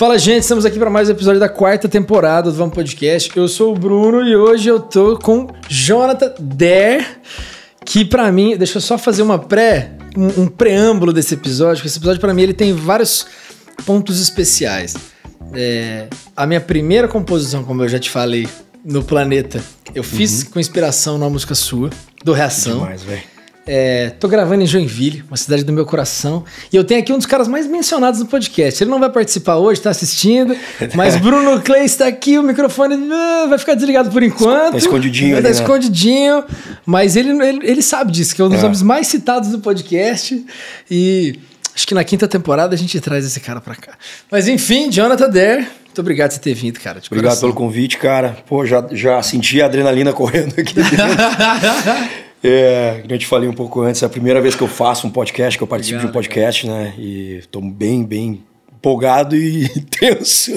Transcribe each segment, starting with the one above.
Fala, gente, estamos aqui para mais um episódio da quarta temporada do Vamos Podcast. Eu sou o Bruno e hoje eu tô com Jonathan Der, que para mim, deixa eu só fazer uma pré, um, um preâmbulo desse episódio, porque esse episódio para mim ele tem vários pontos especiais. É, a minha primeira composição, como eu já te falei, no planeta, eu fiz uhum. com inspiração na música sua, do Reação. demais, velho é, tô gravando em Joinville, uma cidade do meu coração, e eu tenho aqui um dos caras mais mencionados no podcast. Ele não vai participar hoje, está assistindo, mas Bruno Clay está aqui, o microfone ah, vai ficar desligado por tá enquanto. Está escondidinho. Está né? escondidinho, mas ele, ele, ele, sabe disso, que é um dos é. homens mais citados do podcast, e acho que na quinta temporada a gente traz esse cara para cá. Mas enfim, Jonathan Dare, muito obrigado por ter vindo, cara. obrigado coração. pelo convite, cara. Pô, já, já senti a adrenalina correndo aqui dentro. É, como eu te falei um pouco antes, é a primeira vez que eu faço um podcast, que eu participo Obrigado, de um podcast, cara. né? E estou bem, bem empolgado e tenso.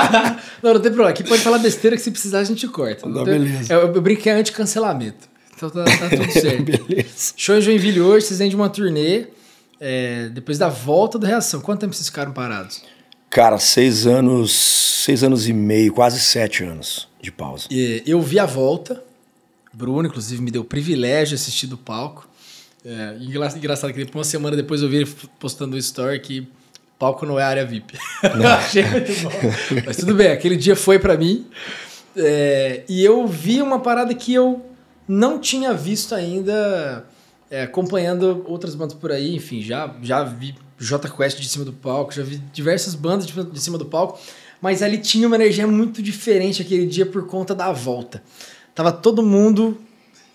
não, não tem problema. Aqui pode falar besteira que se precisar a gente corta. Não, não tem... beleza. Eu, é, eu brinquei anti-cancelamento. Então tá, tá, tudo certo. beleza. Show em Joinville hoje, vocês vêm de uma turnê. É, depois da volta do Reação, quanto tempo vocês ficaram parados? Cara, seis anos, seis anos e meio, quase sete anos de pausa. E eu vi a volta, Bruno, inclusive, me deu o privilégio de assistir do palco. É, engraçado que uma semana depois eu vi ele postando um story que palco não é área VIP. Achei muito bom. Mas tudo bem, aquele dia foi para mim. É, e eu vi uma parada que eu não tinha visto ainda, é, acompanhando outras bandas por aí. Enfim, já, já vi J Quest de cima do palco, já vi diversas bandas de, de cima do palco. Mas ali tinha uma energia muito diferente aquele dia por conta da volta. Tava todo mundo,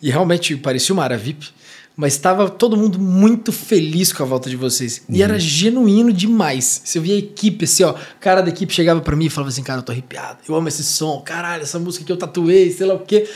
e realmente parecia uma área VIP, mas estava todo mundo muito feliz com a volta de vocês. E uhum. era genuíno demais. Você via a equipe, assim, ó. O cara da equipe chegava para mim e falava assim: Cara, eu tô arrepiado, eu amo esse som, caralho, essa música que eu tatuei, sei lá o quê.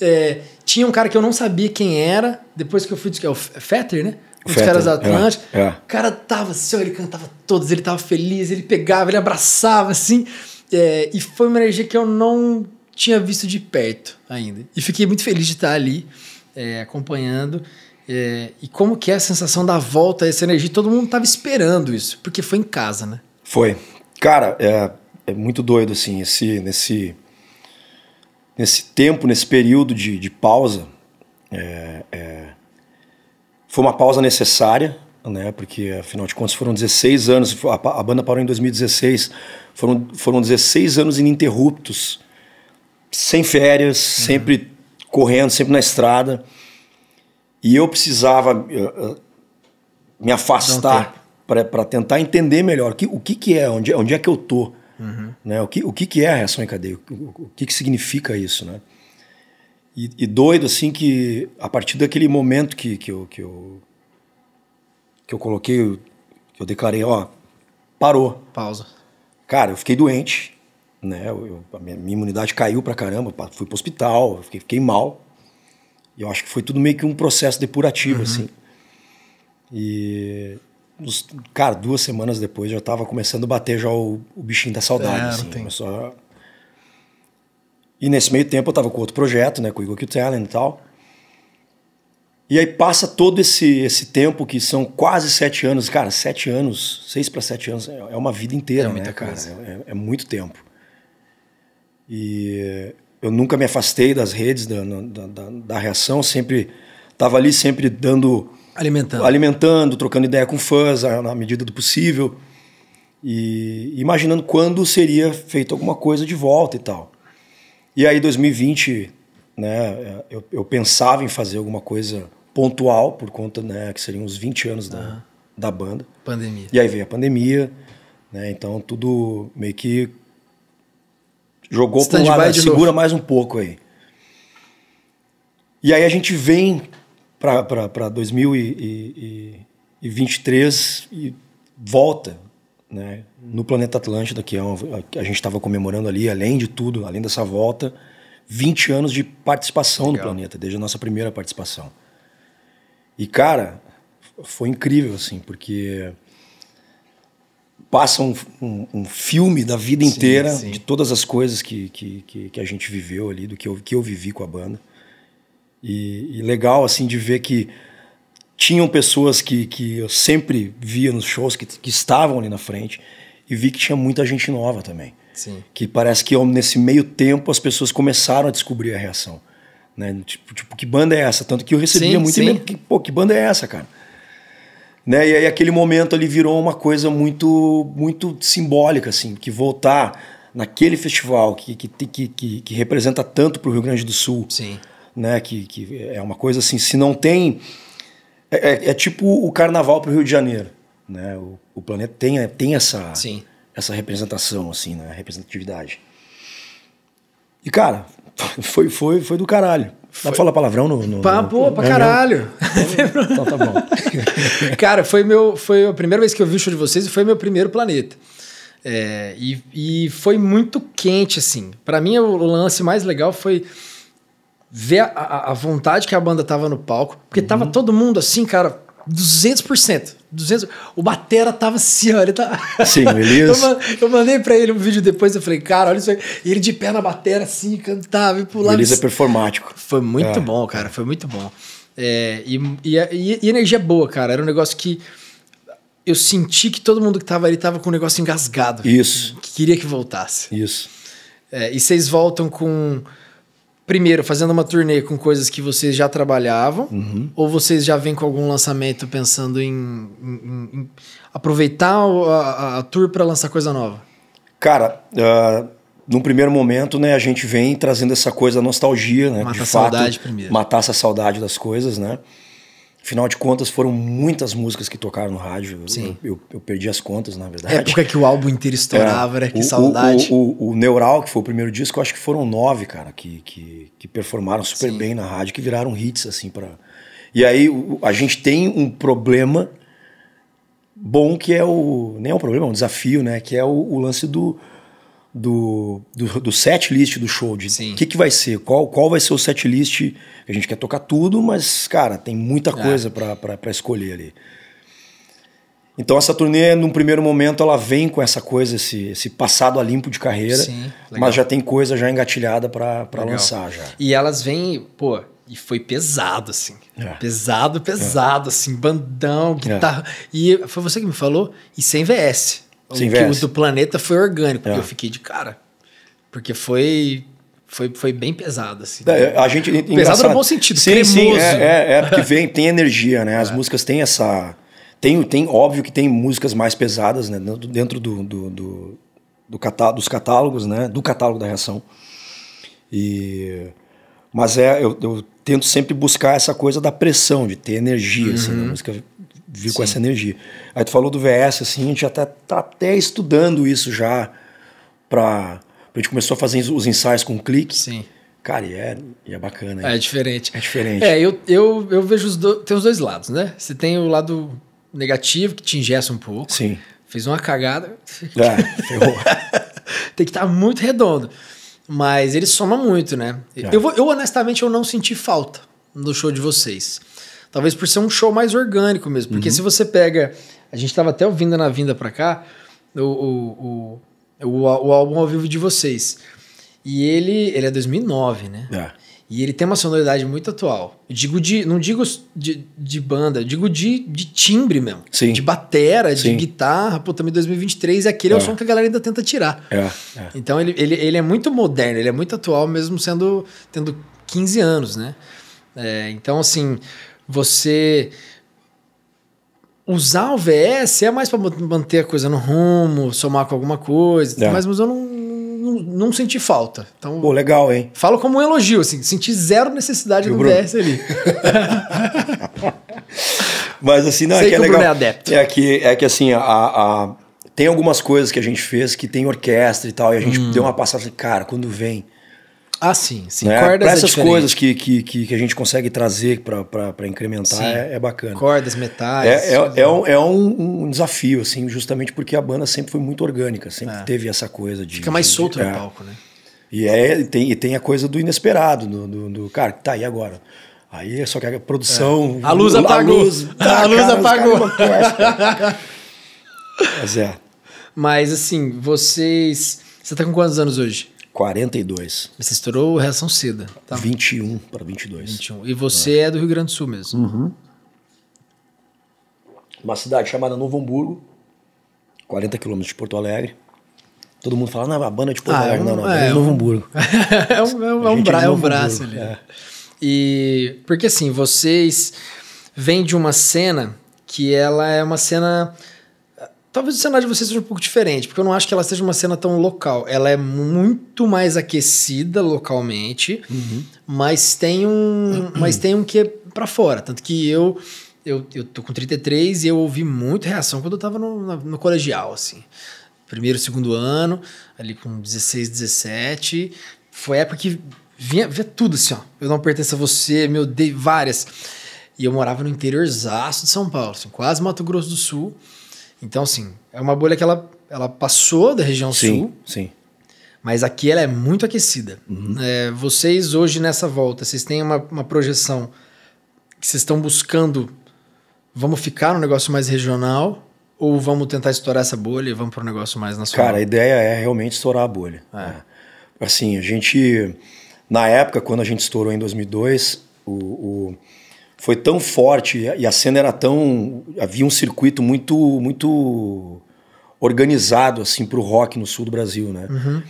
É, tinha um cara que eu não sabia quem era, depois que eu fui. Que é o é Fetter, né? Um Os caras da é. Atlântica. É, é. O cara tava assim, ó, ele cantava todos, ele tava feliz, ele pegava, ele abraçava, assim. É, e foi uma energia que eu não tinha visto de perto ainda. E fiquei muito feliz de estar ali é, acompanhando. É, e como que é a sensação da volta, essa energia? Todo mundo estava esperando isso, porque foi em casa, né? Foi. Cara, é, é muito doido, assim, esse, nesse, nesse tempo, nesse período de, de pausa. É, é, foi uma pausa necessária, né? Porque afinal de contas foram 16 anos, a, a, banda parou em 2016, foram, foram 16 anos ininterruptos sem férias, uhum. sempre correndo, sempre na estrada. E eu precisava uh, uh, me afastar para tentar entender melhor que, o que, que é, onde, onde é que eu tô, uhum. né? o, que, o que, que é a reação em cadeia, o, o, que, que significa isso. Né? E, e, doido, assim, que a partir daquele momento que, que, eu, que, eu, que eu coloquei, que eu declarei, ó, parou. Pausa. Cara, eu fiquei doente, né? Eu, a minha, minha, imunidade caiu pra caramba, fui pro hospital, fiquei, fiquei mal. Eu acho que foi tudo meio que um processo depurativo, uhum. assim. E, nos, cara, duas semanas depois já tava começando a bater já o, o bichinho da saudade, é, assim. Começou a... E nesse meio tempo eu tava com outro projeto, né? Com o Igor Q Talent e tal. E aí passa todo esse, esse tempo, que são quase sete anos. Cara, sete anos, seis para sete anos, é, é uma vida inteira, é né, cara? É, é, é, muito tempo. E eu nunca me afastei das redes, da, da, da, da reação, sempre estava ali, sempre dando. Alimentando. Alimentando, trocando ideia com fãs na medida do possível. E imaginando quando seria feito alguma coisa de volta e tal. E aí, 2020, né, eu, eu pensava em fazer alguma coisa pontual, por conta né, que seriam os 20 anos da, uhum. da banda. Pandemia. E aí veio a pandemia, né, então tudo meio que Jogou Stand pro lado, segura novo. mais um pouco aí. E aí a gente vem para 2023 e volta né, no planeta Atlântida, que é uma, a gente estava comemorando ali, além de tudo, além dessa volta, 20 anos de participação Legal. no planeta, desde a nossa primeira participação. E, cara, foi incrível, assim, porque passa um, um, um filme da vida inteira, sim, de todas as coisas que, que, que, que, a gente viveu ali, do que eu, que eu vivi com a banda. E, e legal, assim, de ver que tinham pessoas que, que eu sempre via nos shows, que, que estavam ali na frente, e vi que tinha muita gente nova também. Sim. Que parece que nesse meio tempo as pessoas começaram a descobrir a reação. Né? Tipo, tipo que banda é essa? Tanto que eu recebia sim, muito sim. e que, pô, que banda é essa, cara? Né? E aí aquele momento ali virou uma coisa muito muito simbólica, assim, que voltar naquele festival que, que, que, que, que representa tanto para o Rio Grande do Sul, Sim. né? Que, que é uma coisa assim, se não tem... É, é, é tipo o carnaval para o Rio de Janeiro, né? O, o planeta tem, tem essa, Sim. essa representação, assim, né? representatividade. E, cara, foi, foi, foi do caralho. Foi... Dá pra falar palavrão no. no Pá, boa, pra é caralho. então tá bom. Cara, foi, meu, foi a primeira vez que eu vi o show de vocês e foi meu primeiro planeta. É, e, e foi muito quente, assim. para mim, o lance mais legal foi ver a, a, a vontade que a banda tava no palco, porque uhum. tava todo mundo assim, cara, 200%. 200. O Batera tava assim, ó. Ele tá... Sim, beleza eu, eu mandei pra ele um vídeo depois, eu falei, cara, olha isso aí. E ele de pé na Batera, assim, cantava e pulava. O Elias é performático. Foi muito é. bom, cara, foi muito bom. É, e, e, e, e, energia boa, cara. Era um negócio que eu senti que todo mundo que tava ali tava com um negócio engasgado. Isso. Que queria que voltasse. Isso. É, e vocês voltam com primeiro, fazendo uma turnê com coisas que vocês já trabalhavam? Uhum. Ou vocês já vêm com algum lançamento pensando em, em, em aproveitar a, a, a tour para lançar coisa nova? Cara, uh, num primeiro momento, né, a gente vem trazendo essa coisa da nostalgia, né? Mata de a fato, saudade primeiro. Matar essa saudade das coisas, né? Afinal de contas, foram muitas músicas que tocaram no rádio. Sim. Eu, eu, eu perdi as contas, na verdade. É época que o álbum inteiro estourava, é, né? Que o, saudade. O, o, o, Neural, que foi o primeiro disco, acho que foram nove, cara, que, que, que performaram super Sim. bem na rádio, que viraram hits, assim, para E aí a gente tem um problema bom que é o. Nem é um problema, é um desafio, né? Que é o, o lance do do, do, do set list do show. De o que, que vai ser? Qual, qual vai ser o set list? A gente quer tocar tudo, mas, cara, tem muita é. coisa para escolher ali. Então essa turnê, num primeiro momento, ela vem com essa coisa, esse, esse passado a limpo de carreira, Sim, mas já tem coisa já engatilhada para lançar já. E elas vêm, pô, e foi pesado, assim. É. Pesado, pesado, é. assim, bandão, é. guitarra. É. E foi você que me falou, e sem VS. Se o do planeta foi orgânico, porque é. eu fiquei de cara. Porque foi foi, foi bem pesado, assim. É, a gente, é pesado engraçado. no bom sentido, sim, cremoso. Sim, é, é, é porque vem, tem energia, né? As é. músicas têm essa... Tem, tem, óbvio que tem músicas mais pesadas, né? Dentro do, do, do, do catá dos catálogos, né? Do catálogo da reação. E... Mas é, eu, eu tento sempre buscar essa coisa da pressão, de ter energia, uhum. assim, na uhum. música vir Sim. com essa energia. Aí tu falou do VS, assim, a gente já tá, tá até estudando isso já pra... A gente começou a fazer os ensaios com clique. Sim. Cara, e é, e é bacana. É, é diferente. É diferente. É, eu, eu, eu vejo os dois. tem os dois lados, né? Você tem o lado negativo, que te ingessa um pouco. Sim. Fez uma cagada. É, ferrou. tem que estar tá muito redondo. Mas ele soma muito, né? É. Eu, vou, eu, honestamente, eu não senti falta no show de vocês. Talvez por ser um show mais orgânico mesmo. Porque uhum. se você pega. A gente estava até ouvindo na vinda para cá o, o, o, o, álbum ao vivo de vocês. E ele, ele é 2009, né? É. E ele tem uma sonoridade muito atual. Eu digo de, não digo de, de banda, digo de, de timbre mesmo. Sim. De batera, Sim. de guitarra. Pô, também 2023 é aquele é. é. o som que a galera ainda tenta tirar. É. é. Então ele, ele, ele é muito moderno, ele é muito atual mesmo sendo tendo 15 anos, né? É, então assim, você usar o VS é mais para manter a coisa no rumo, somar com alguma coisa, é. mas, mas eu não, não, não, senti falta. Então, Pô, legal, hein? Falo como um elogio, assim, senti zero necessidade do VS ali. mas assim, não, é Sei é que, que é legal. é adepto. É que, é que assim, a, a, tem algumas coisas que a gente fez que tem orquestra e tal, e a gente hum. deu uma passada, cara, quando vem ah, sim, sim. Né? Cordas pra é essas é coisas que, que, que, a gente consegue trazer para incrementar é, é, bacana. Cordas, metais. É, é, é um, é, um, desafio, assim, justamente porque a banda sempre foi muito orgânica, sempre é. teve essa coisa de. Fica mais de, solto de, no é. palco, né? E, é, e tem, e tem a coisa do inesperado, do, do, do cara, tá, aí agora? Aí só que a produção. É. A luz apagou. A luz, tá, a luz cara, apagou. Mas é. Mas assim, vocês. Você tá com quantos anos hoje? 42. Você estourou reação SIDA. Tá? 21 para 22. 21. E você é. é do Rio Grande do Sul mesmo? Uhum. Uma cidade chamada Novo Hamburgo, 40 quilômetros de Porto Alegre. Todo mundo fala, não, a banda de é Porto tipo ah, é Alegre. Não, não, é, é Novo Hamburgo. é um, é um, é um, é bra é um braço Hamburgo, ali. E, porque assim, vocês vêm de uma cena que ela é uma cena Talvez o cenário de vocês seja um pouco diferente, porque eu não acho que ela seja uma cena tão local. Ela é muito mais aquecida localmente, uhum. mas tem um, uhum. mas tem um que é para fora, tanto que eu eu, eu tô com 33 e eu ouvi muita reação quando eu tava no, no, no colegial, assim. Primeiro, segundo ano, ali com 16, 17. Foi a época que vinha, vinha tudo assim, ó. Eu não pertenço a você, meu dei várias. E eu morava no interiorzaço de São Paulo, assim, quase Mato Grosso do Sul. Então, assim, é uma bolha que ela, ela passou da região sim, sul. Sim. Mas aqui ela é muito aquecida. Uhum. É, vocês hoje nessa volta, vocês têm uma, uma projeção que vocês estão buscando. Vamos ficar no negócio mais regional ou vamos tentar estourar essa bolha e vamos para um negócio mais nacional? Cara, a ideia é realmente estourar a bolha. É. é. Assim, a gente na época quando a gente estourou em 2002, o, o foi tão forte e a cena era tão havia um circuito muito muito organizado assim para o rock no sul do Brasil, né? Uhum.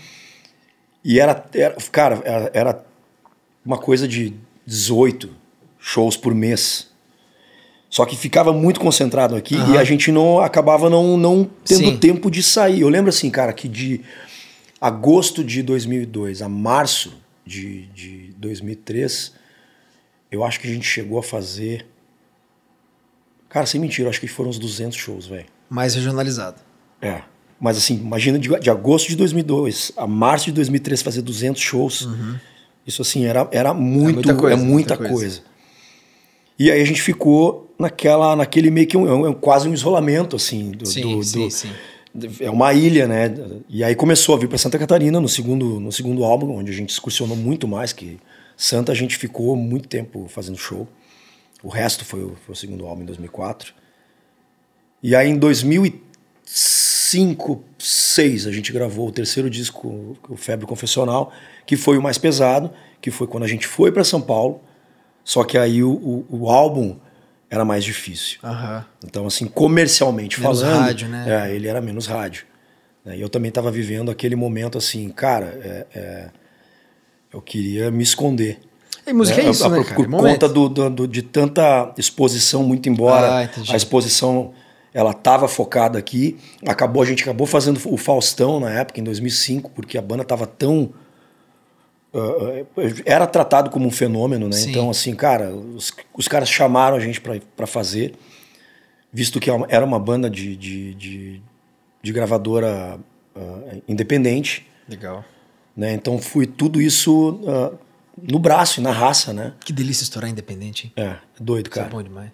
E era, era cara era, era, uma coisa de 18 shows por mês. Só que ficava muito concentrado aqui uhum. e a gente não acabava não não tendo Sim. tempo de sair. Eu lembro assim, cara, que de agosto de 2002 a março de, de 2003 eu acho que a gente chegou a fazer. Cara, sem mentira, acho que foram uns 200 shows, velho. Mais regionalizado. É. Mas assim, imagina de, de, agosto de 2002 a março de 2003 fazer 200 shows. Uhum. Isso assim, era, era muito, é muita, coisa, é muita, muita coisa. coisa. E aí a gente ficou naquela, naquele meio que um, é é um quase um isolamento, assim. Do, sim, do, sim, do, sim. É uma ilha, né? E aí começou a vir para Santa Catarina no segundo, no segundo álbum, onde a gente excursionou muito mais que Santa a gente ficou muito tempo fazendo show. O resto foi o, foi o segundo álbum em 2004. E aí em 2005, 2006 a gente gravou o terceiro disco, o Febre Confessional, que foi o mais pesado, que foi quando a gente foi para São Paulo. Só que aí o, o, o álbum era mais difícil. Então, assim, comercialmente menos falando. rádio, né? É, ele era menos rádio. E eu também estava vivendo aquele momento assim, cara. É, é, eu queria me esconder. E música né? é isso, a, a, né, cara? Por é conta do, do, de tanta exposição, muito embora ah, a exposição ela estava focada aqui, acabou a gente acabou fazendo o Faustão na época em 2005 porque a banda estava tão uh, era tratado como um fenômeno, né? Sim. Então assim, cara, os, os caras chamaram a gente para fazer, visto que é era uma banda de, de, de, de gravadora uh, independente. Legal. Né? Então fui tudo isso uh, no braço e na raça, né? Que delícia estourar independente. Hein? É, doido, cara. Isso é bom demais.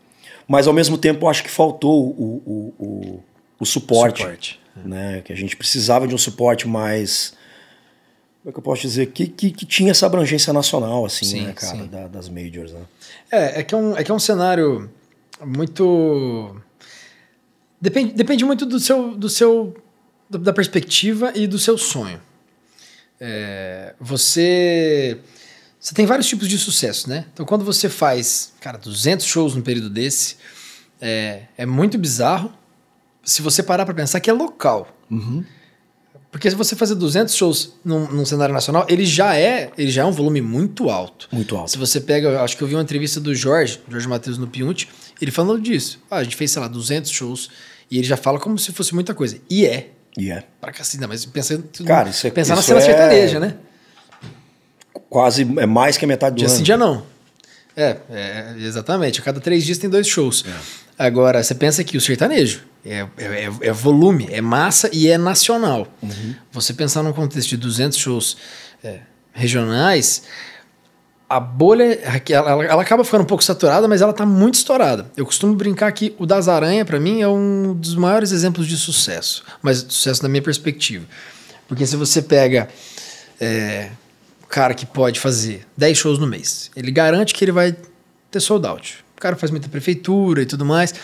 Mas ao mesmo tempo acho que faltou o, o, o, o suporte. suporte. É. Né? Que a gente precisava de um suporte mais. Como é que eu posso dizer? Que, que, que tinha essa abrangência nacional, assim, sim, né, cara? Da, das majors, né? É, é que é um, é que é um cenário muito. Depende, depende muito do seu, do seu da perspectiva e do seu sonho. É, você você tem vários tipos de sucesso, né? Então, quando você faz, cara, 200 shows num período desse, é, é muito bizarro se você parar para pensar que é local. Uhum. Porque se você fazer 200 shows num, num, cenário nacional, ele já é ele já é um volume muito alto. Muito alto. Se você pega, acho que eu vi uma entrevista do Jorge, Jorge Matheus no Piunte, ele falando disso. Ah, a gente fez, sei lá, 200 shows e ele já fala como se fosse muita coisa. E é. Yeah. Pra cacete, mas pensando. Cara, isso é, pensar isso na cena é... sertaneja, né? Quase é mais que a metade do dia ano. Sim, dia não. É, é, exatamente. A cada três dias tem dois shows. É. Agora, você pensa que o sertanejo é, é, é, é volume, é massa e é nacional. Uhum. Você pensar num contexto de 200 shows é, regionais, a bolha, ela, ela acaba ficando um pouco saturada, mas ela está muito estourada. Eu costumo brincar que o Das Aranha, para mim, é um dos maiores exemplos de sucesso, mas sucesso da minha perspectiva. Porque se você pega é, o cara que pode fazer 10 shows no mês, ele garante que ele vai ter sold out. O cara faz muita prefeitura e tudo mais,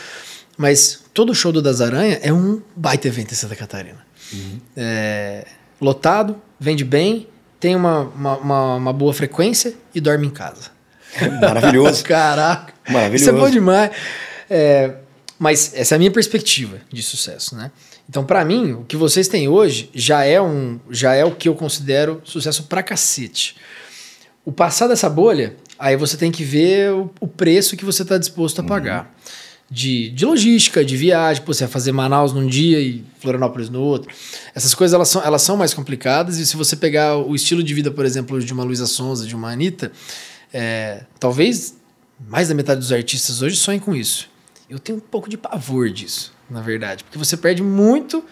mas todo show do Das Aranha é um baita evento em Santa Catarina. Uhum. É, lotado, vende bem, tem uma, uma, uma, uma boa frequência e dorme em casa. Maravilhoso. Caraca. Maravilhoso. Isso é bom demais. É, mas essa é a minha perspectiva de sucesso, né? Então, para mim, o que vocês têm hoje já é um, já é o que eu considero sucesso pra cacete. O passar dessa bolha, aí você tem que ver o, o preço que você está disposto a pagar. Uhum de, de logística, de viagem, pô, você vai fazer Manaus num dia e Florianópolis no outro. Essas coisas elas são, elas são mais complicadas e se você pegar o estilo de vida, por exemplo, de uma Luísa Sonza, de uma Anitta, é, talvez mais da metade dos artistas hoje sonhem com isso. Eu tenho um pouco de pavor disso, na verdade, porque você perde muito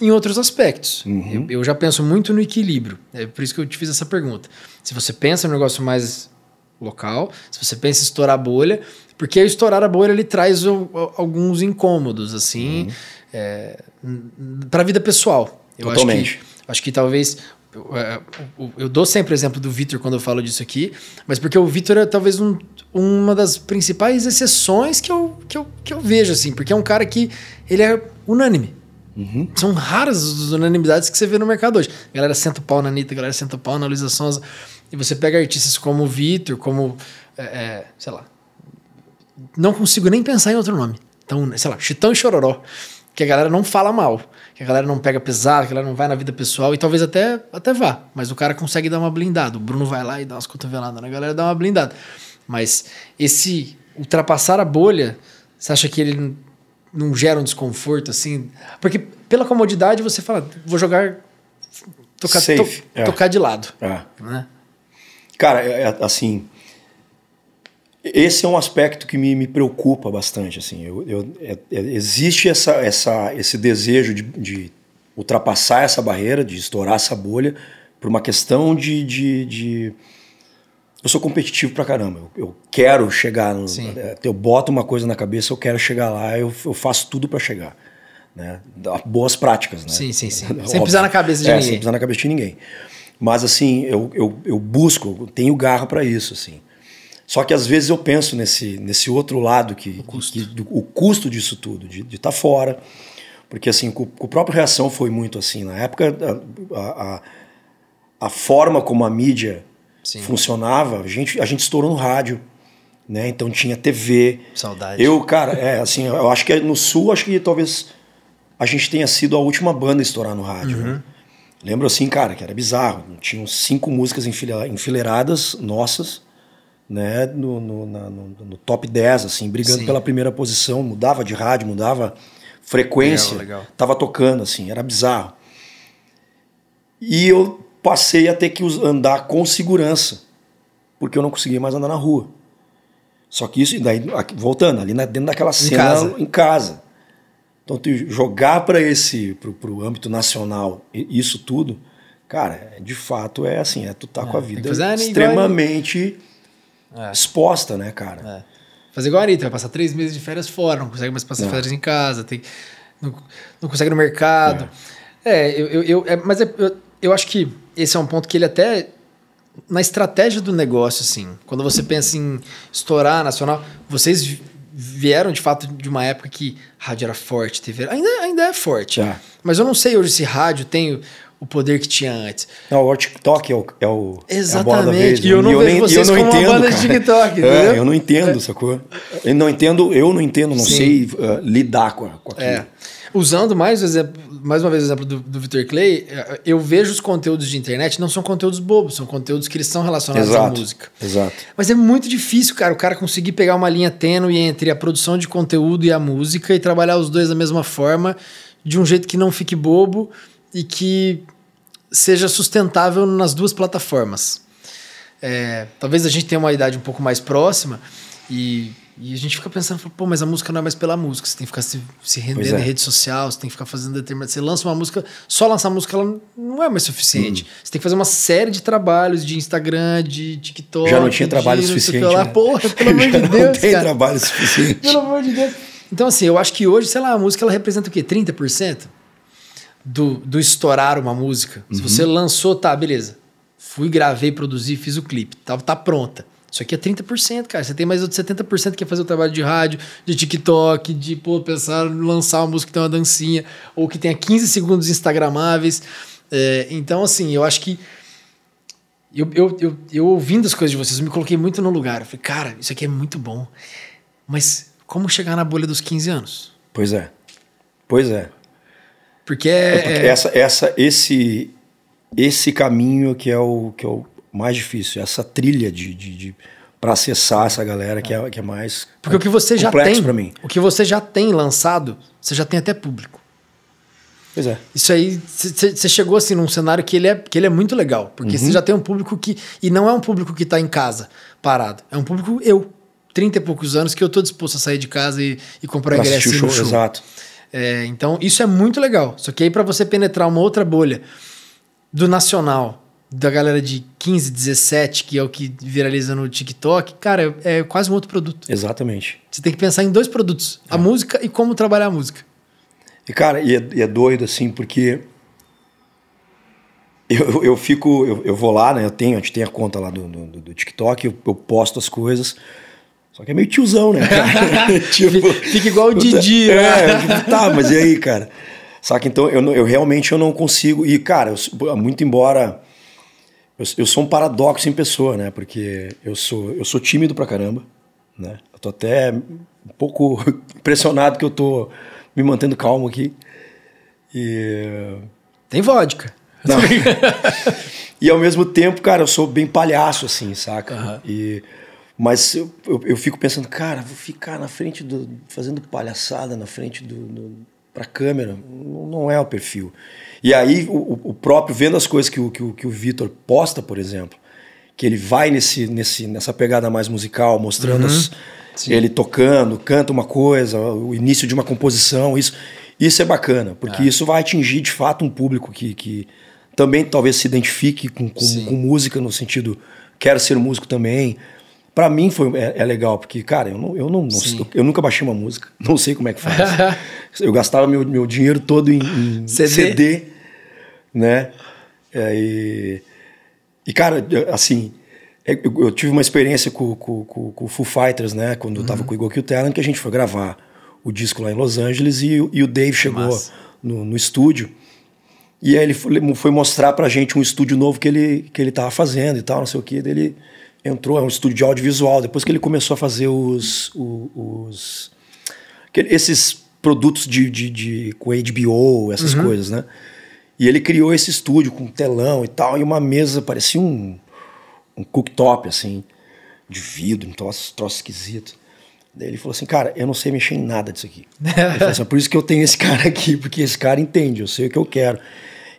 em outros aspectos. Uhum. Eu, eu, já penso muito no equilíbrio. É por isso que eu te fiz essa pergunta. Se você pensa no negócio mais local, se você pensa em estourar bolha, porque estourar a bolha ele traz o, alguns incômodos, assim, uhum. é, para a vida pessoal. Eu Totalmente. Acho que, acho que talvez. Eu, é, eu dou sempre o exemplo do Vitor quando eu falo disso aqui, mas porque o Vitor é talvez um, uma das principais exceções que eu, que, eu, que eu vejo, assim, porque é um cara que ele é unânime. Uhum. São raras as unanimidades que você vê no mercado hoje. A galera senta o pau na Anitta, a galera senta o pau na Luísa Sonza. E você pega artistas como o Vitor, como, é, é, sei lá, não consigo nem pensar em outro nome. Então, sei lá, Chitão e Chororó. Que a galera não fala mal, que a galera não pega pesado, que a galera não vai na vida pessoal e talvez até, até vá, mas o cara consegue dar uma blindada. O Bruno vai lá e dá umas cotoveladas na galera, dá uma blindada. Mas esse ultrapassar a bolha, você acha que ele não gera um desconforto assim? Porque pela comodidade você fala, vou jogar. Tocar, to, é. tocar de lado. É. Né? Cara, é, é assim esse é um aspecto que me, me preocupa bastante. Assim, eu, eu, é, é, existe essa, essa, esse desejo de, de, ultrapassar essa barreira, de estourar essa bolha, por uma questão de. de, de... eu sou competitivo pra caramba. Eu, eu quero chegar. No, é, eu boto uma coisa na cabeça, eu quero chegar lá, eu, eu faço tudo para chegar. Né? Boas práticas, né? Sim, sim, sim. Sem pisar na cabeça de é, ninguém. Sem pisar na cabeça de ninguém. Mas assim, eu, eu, eu busco, eu tenho garra para isso, assim. Só que às vezes eu penso nesse, nesse outro lado que o custo, que, do, o custo disso tudo, de estar tá fora. Porque assim, o com reação foi muito assim. Na época, a, a, a forma como a mídia Sim. funcionava, a gente, a gente estourou no rádio. Né? Então tinha TV. Saudade. Eu, cara, é assim, eu acho que é, no sul, acho que talvez a gente tenha sido a última banda a estourar no rádio. Né? Uhum. Né? Lembro assim, cara, que era bizarro. Tinham cinco músicas enfileiradas nossas né, no, no, na, no, no top 10, assim, brigando Sim. pela primeira posição, mudava de rádio, mudava frequência, legal, legal. tava tocando, assim, era bizarro. E eu passei a ter que andar com segurança, porque eu não conseguia mais andar na rua. Só que isso, e daí, voltando, ali na, dentro daquela cena em casa. Em casa. Então, jogar para esse, pro, pro âmbito nacional, isso tudo, cara, de fato é assim, é tu tá é, com a é, vida ah, né? extremamente é. exposta, né, cara? É. Fazer igual a Anitta, vai passar três meses de férias fora, não consegue mais passar não. férias em casa, tem, não, não consegue no mercado. É. é, eu, eu, eu é, mas é, eu, eu acho que esse é um ponto que ele até na estratégia do negócio, assim, quando você pensa em estourar nacional, vocês vieram de fato de uma época que rádio era forte, TV era, ainda, ainda é forte. É. Mas eu não sei hoje se rádio tem o poder que tinha antes. Não, é o TikTok é o. É o é né? Exatamente. É e eu não e vejo vocês eu não como entendo, uma banda de TikTok, é, Eu não entendo, é. sacou? Eu não entendo, eu não entendo, não Sim. sei uh, lidar com, com aquilo. É. Usando mais, exemplo, mais uma vez o exemplo do, do Victor Clay, eu vejo os conteúdos de internet, não são conteúdos bobos, são conteúdos que eles são relacionados exato, à música. Exato. Mas é muito difícil, cara, o cara conseguir pegar uma linha tênue entre a produção de conteúdo e a música e trabalhar os dois da mesma forma, de um jeito que não fique bobo, e que seja sustentável nas duas plataformas. É, talvez a gente tenha uma idade um pouco mais próxima e, e, a gente fica pensando, pô, mas a música não é mais pela música, você tem que ficar se, se rendendo é. em rede social, você tem que ficar fazendo determinado. Você lança uma música, só lançar música ela não é mais suficiente. Hum. Você tem que fazer uma série de trabalhos de Instagram, de TikTok. Já não tinha trabalho de, suficiente. né? pelo amor de Deus. Não tem cara. trabalho suficiente. pelo amor de Deus. Então, assim, eu acho que hoje, sei lá, a música ela representa o quê? 30%? do, do estourar uma música. Uhum. Se você uhum. lançou, tá, beleza. Fui, gravei, produzi, fiz o clipe. Tá, tá pronta. Isso aqui é 30%, cara. Você tem mais outros 70% que é fazer o trabalho de rádio, de TikTok, de pô, pensar lançar uma música que tem uma dancinha, ou que tenha 15 segundos instagramáveis. É, então, assim, eu acho que. Eu, eu, eu, eu ouvindo as coisas de vocês, eu me coloquei muito no lugar. Eu falei, cara, isso aqui é muito bom. Mas como chegar na bolha dos 15 anos? Pois é. Pois é. Porque é. É, é essa, essa, esse, esse caminho que é o, que é o mais difícil, essa trilha de, de, de para acessar essa galera que é, que é mais porque o que você já tem mim o que você já tem lançado você já tem até público pois é isso aí você chegou assim num cenário que ele é que ele é muito legal porque uhum. você já tem um público que e não é um público que tá em casa parado é um público eu 30 e poucos anos que eu tô disposto a sair de casa e, e comprar pra ingresso show, show. exato é, então, isso é muito legal. Só que aí, para você penetrar uma outra bolha do nacional, da galera de 15, 17, que é o que viraliza no TikTok, cara, é, quase um outro produto. Exatamente. Você tem que pensar em dois produtos: é. a música e como trabalhar a música. E, cara, e é, e é doido assim, porque eu, eu fico, eu, eu, vou lá, né? Eu tenho, a gente tem a conta lá do, do, do TikTok, eu, eu posto as coisas. Só que é meio tiozão, né? tipo, Fica igual o Didi, né? é, né? Tá, mas e aí, cara? Saca? Então, eu, eu realmente eu não consigo. E, cara, eu, muito embora. Eu, eu, sou um paradoxo em pessoa, né? Porque eu sou, eu sou tímido pra caramba, né? Eu tô até um pouco impressionado que eu tô me mantendo calmo aqui. E... Tem vodka. e ao mesmo tempo, cara, eu sou bem palhaço, assim, saca? Uhum. E mas eu, eu, eu, fico pensando, cara, vou ficar na frente do. fazendo palhaçada na frente do. do pra câmera. Não, não, é o perfil. E aí, o, o, próprio, vendo as coisas que o, que o, que o Vitor posta, por exemplo, que ele vai nesse, nesse, nessa pegada mais musical, mostrando uhum. as, ele tocando, canta uma coisa, o início de uma composição, isso. Isso é bacana, porque é. isso vai atingir de fato um público que, que também talvez se identifique com, com, com música no sentido quero ser músico também. Pra mim foi, é, é, legal, porque, cara, eu, não, eu, não, não eu, nunca baixei uma música, não sei como é que faz. eu gastava meu, meu dinheiro todo em, em CD. CD. né? É, e, e, cara, assim, é, eu, eu, tive uma experiência com, com, com, com o Foo Fighters, né? Quando eu tava uhum. com o Igor Kiltallen, que a gente foi gravar o disco lá em Los Angeles e, e o Dave chegou no, no, estúdio. E aí ele foi, foi mostrar pra gente um estúdio novo que ele, que ele tava fazendo e tal, não sei o que, dele. Ele entrou, é um estúdio de audiovisual, depois que ele começou a fazer os. os, os esses produtos de, de, de, com HBO, essas uhum. coisas, né? E ele criou esse estúdio com telão e tal, e uma mesa, parecia um, um cooktop, assim, de vidro, um troço, troço esquisito. Daí ele falou assim, cara, eu não sei mexer em nada disso aqui. assim, é por isso que eu tenho esse cara aqui, porque esse cara entende, eu sei o que eu quero.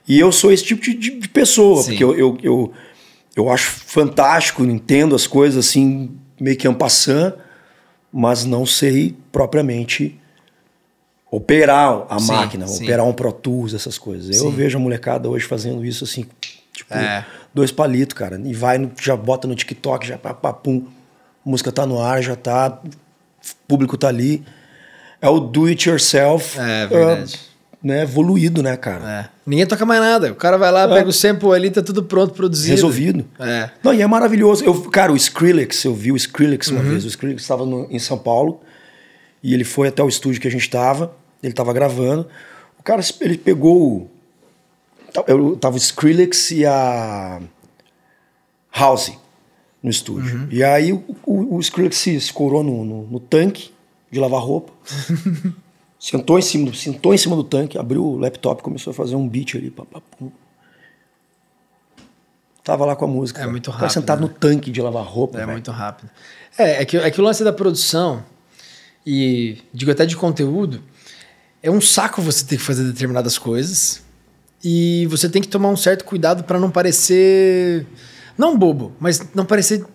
E eu sou esse tipo de, de pessoa, Sim. porque eu, eu, eu eu acho fantástico, entendo as coisas assim, meio que ampassando, mas não sei propriamente operar a sim, máquina, sim. operar um Pro Tools, essas coisas. Sim. Eu vejo a molecada hoje fazendo isso assim, tipo, é. dois palitos, cara. E vai, já bota no TikTok, já pá, pá, pum. A música tá no ar, já tá. O público tá ali. É o do it yourself. É ah, verdade. Uh, né, evoluído, né, cara? É. Ninguém toca mais nada. O cara vai lá, é. pega o sample ali, tá tudo pronto, produzido. Resolvido. É. Não, e é maravilhoso. Eu, cara, o Skrillex, eu vi o Skrillex uhum. uma vez. O Skrillex estava em São Paulo e ele foi até o estúdio que a gente estava. Ele estava gravando. O cara, ele pegou. Eu, tava o Skrillex e a House no estúdio. Uhum. E aí o, o, o Skrillex se escorou no, no, no tanque de lavar roupa. Sentou em cima, sentou em cima do tanque, abriu o laptop, começou a fazer um beat ali. papapum. Tava lá com a música. É cara. muito rápido. Tava sentado né? no tanque de lavar roupa. É véio. muito rápido. É, é que, é que o lance da produção, e digo até de conteúdo, é um saco você ter que fazer determinadas coisas. E você tem que tomar um certo cuidado para não parecer. Não bobo, mas não parecer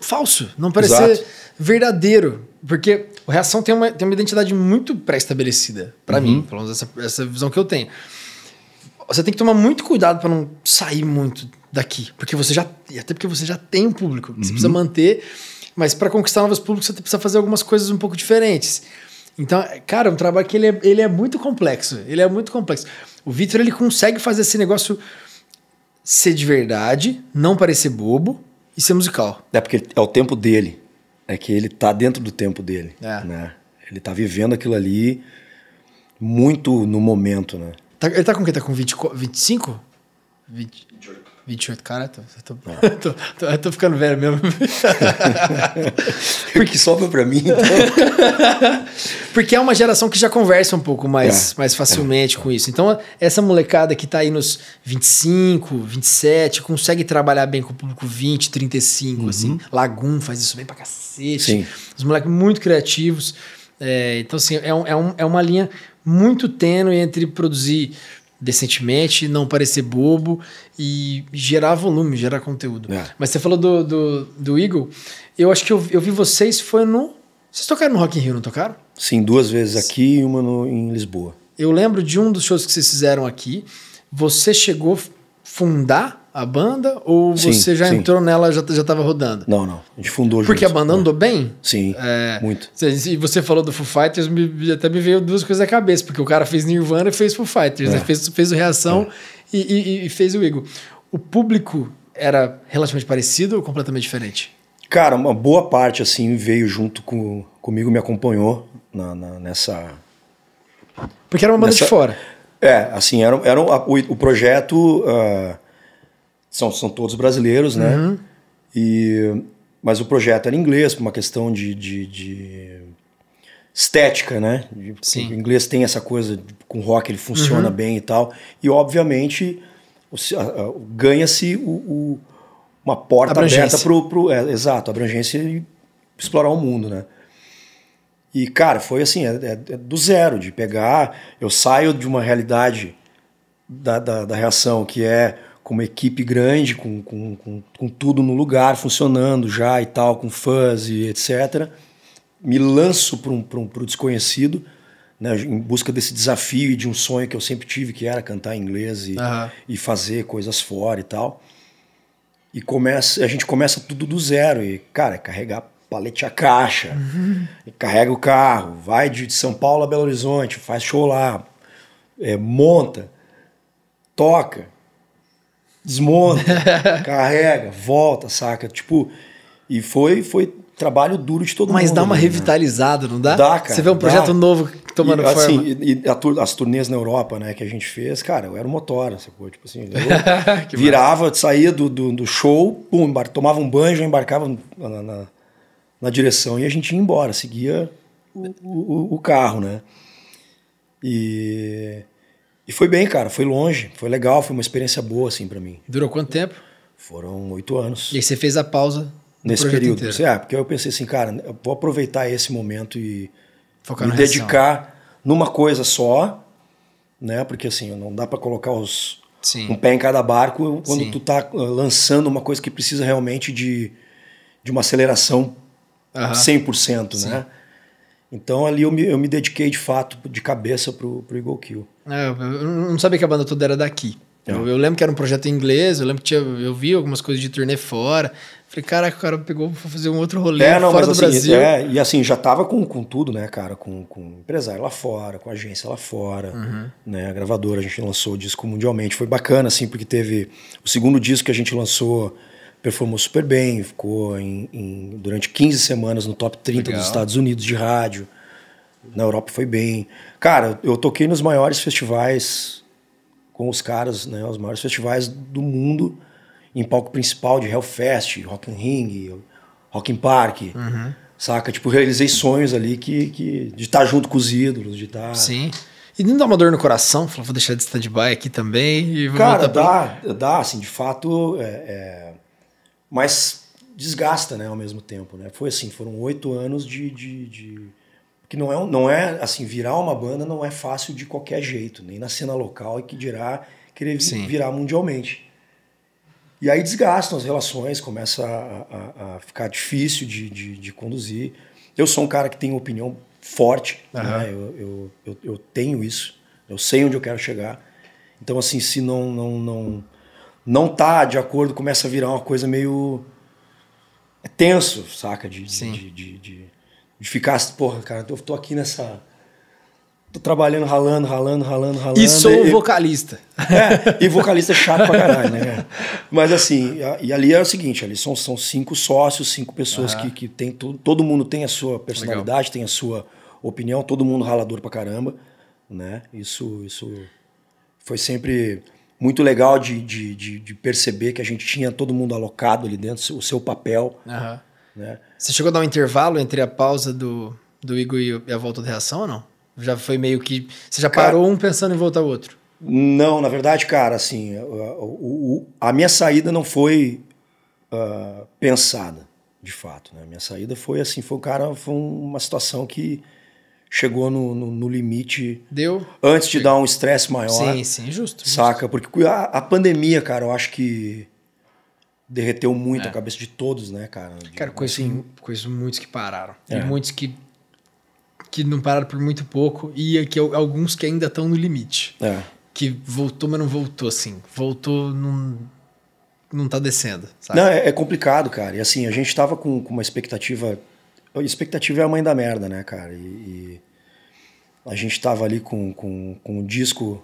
falso. Não parecer. Exato verdadeiro. Porque o reação tem uma, tem uma identidade muito pré-estabelecida, para uhum. mim, pelo menos essa, essa visão que eu tenho. Você tem que tomar muito cuidado para não sair muito daqui, porque você já até porque você já tem um público, uhum. você precisa uhum. manter, mas para conquistar novos públicos você precisa fazer algumas coisas um pouco diferentes. Então, é, cara, é um trabalho que ele é, ele é muito complexo, ele é muito complexo. O Victor ele consegue fazer esse negócio ser de verdade, não parecer bobo e ser musical. É porque é o tempo dele é que ele tá dentro do tempo dele, é. né? Ele tá vivendo aquilo ali muito no momento, né? Tá, ele tá com o quem? Tá com 20, 25? 20, 28. 28, cara, tô, tô, tô, tô, tô, ficando velho mesmo. Porque sobra para mim, então. Porque é uma geração que já conversa um pouco mais, é, mais facilmente é, com isso. Então, essa molecada que tá aí nos 25, 27, consegue trabalhar bem com o público 20, 35, uhum. assim. Lagum faz isso bem pra cacete. Sim. Os moleques muito criativos. É, então, assim, é, um, é, um, é uma linha muito tênue entre produzir decentemente, não parecer bobo e gerar volume, gerar conteúdo. É. Mas você falou do, do, do, Eagle, eu acho que eu, eu vi vocês, foi no. Vocês tocaram no Rock in Rio, não tocaram? Sim, duas vezes aqui e uma no, em Lisboa. Eu lembro de um dos shows que vocês fizeram aqui. Você chegou a fundar a banda ou sim, você já sim. entrou nela já já estava rodando? Não, não. A gente fundou junto. Porque a banda andou é. bem? Sim, é, muito. E você falou do Foo Fighters, me, até me veio duas coisas à cabeça, porque o cara fez Nirvana e fez Foo Fighters, né? é. né? fez, fez o Reação é. e, e, e, fez o Igor. O público era relativamente parecido ou completamente diferente? Cara, uma boa parte assim veio junto com, comigo, me acompanhou na, na nessa... Porque era uma banda nessa... de fora. É, assim, era, era o, o projeto... Uh são, são todos brasileiros, né? Uhum. E, mas o projeto era em inglês, por uma questão de, de, de estética, né? Sim. O inglês tem essa coisa, com rock ele funciona uhum. bem e tal. E, obviamente, ganha-se uma porta aberta para pro é, exato, abrangência e explorar o mundo, né? E, cara, foi assim, é, é, é, do zero, de pegar... Eu saio de uma realidade da, da, da reação que é com uma equipe grande, com, com, com, com, tudo no lugar, funcionando já e tal, com fãs e etc. Me lanço para um, um, o desconhecido, né, em busca desse desafio e de um sonho que eu sempre tive, que era cantar em inglês e, uhum. e fazer coisas fora e tal. E começa, a gente começa tudo do zero. E, cara, é carregar palete a caixa, uhum. carrega o carro, vai de São Paulo a Belo Horizonte, faz show lá, é, monta, toca desmonta, carrega, volta, saca? Tipo, e foi, foi trabalho duro de todo Mas mundo. Mas dá uma né? revitalizada, não dá? Dá, cara. Você vê um projeto dá. novo tomando e, assim, forma. Assim, e, e tur as turnês na Europa, né, que a gente fez, cara, eu era o motor, tipo assim, virava, massa. saía do, do, do, show, pum, tomava um banho, já embarcava na, na, na, direção e a gente ia embora, seguia o, o, o carro, né? E e foi bem, cara. Foi longe, foi legal, foi uma experiência boa, assim, para mim. Durou quanto tempo? Foram oito anos. E aí você fez a pausa nesse período. Inteiro. É, porque eu pensei assim, cara, eu vou aproveitar esse momento e Focar me dedicar reação. numa coisa só, né? Porque assim, não dá para colocar os Sim. um pé em cada barco quando Sim. tu tá uh, lançando uma coisa que precisa realmente de, de uma aceleração uh -huh. 100%, Sim. né? Então ali eu me, eu me dediquei de fato, de cabeça pro, pro Eagle Kill. É, eu não sabia que a banda toda era daqui. Eu, é. eu, lembro que era um projeto em inglês, eu lembro que tinha, eu vi algumas coisas de turnê fora. Falei, caraca, o cara pegou pra fazer um outro rolê é, não, fora do assim, Brasil. É, e assim, já tava com, com tudo, né, cara? Com, com empresário lá fora, com agência lá fora, uhum. né? A gravadora, a gente lançou o disco mundialmente. Foi bacana, assim, porque teve o segundo disco que a gente lançou performou super bem, ficou em, em, durante 15 semanas no top 30 Legal. dos Estados Unidos de rádio. Na Europa foi bem. Cara, eu toquei nos maiores festivais com os caras, né? Os maiores festivais do mundo, em palco principal de Hellfest, Rock in Ring, Rock in Park. Uhum. Saca? Tipo, realizei sonhos ali que, que de estar tá junto com os ídolos, de estar. Tá Sim. E não dá uma dor no coração? Falou, vou deixar de stand-by aqui também. E vou Cara, dá, pra... dá, assim, de fato. É, é mas desgasta, né, ao mesmo tempo, né? Foi assim, foram oito anos de, de, de... que não é, não é assim virar uma banda não é fácil de qualquer jeito, nem na cena local e que dirá querer Sim. virar mundialmente. E aí desgastam as relações, começa a, a, a ficar difícil de, de, de, conduzir. Eu sou um cara que tem opinião forte, uhum. né? eu, eu, eu, eu tenho isso, eu sei onde eu quero chegar. Então, assim, se não, não, não, não tá de acordo, começa a virar uma coisa meio. É tenso, saca? De, Sim. De, de, de, de ficar, porra, cara, eu tô aqui nessa. Tô trabalhando, ralando, ralando, ralando, ralando. E sou e, vocalista. É, e vocalista é chato pra caralho, né, Mas assim, e ali é o seguinte: ali são, são cinco sócios, cinco pessoas ah. que, que tem. Todo, todo mundo tem a sua personalidade, Legal. tem a sua opinião, todo mundo ralador pra caramba, né? Isso, isso foi sempre muito legal de, de, de, de, perceber que a gente tinha todo mundo alocado ali dentro, o seu papel. Uhum. Né? Você chegou a dar um intervalo entre a pausa do, do Igor e a volta da reação ou não? Já foi meio que. Você já cara, parou um pensando em voltar o outro? Não, na verdade, cara, assim, o, a, a minha saída não foi uh, pensada, de fato. Né? A minha saída foi assim, foi, cara, foi uma situação que chegou no, no, no limite. Deu. Antes de dar um estresse maior. Sim, sim, justo. Saca? Justo. Porque a, a pandemia, cara, eu acho que derreteu muito é. a cabeça de todos, né, cara? De, cara, conheço, assim, conheço muitos que pararam. É. E muitos que, que não pararam por muito pouco. E aqui alguns que ainda estão no limite. É. Que voltou, mas não voltou, assim. Voltou, não, não tá descendo. Sabe? Não, é, é complicado, cara. E assim, a gente tava com, com uma expectativa a expectativa é a mãe da merda, né, cara? E, e a gente tava ali com, com, com um disco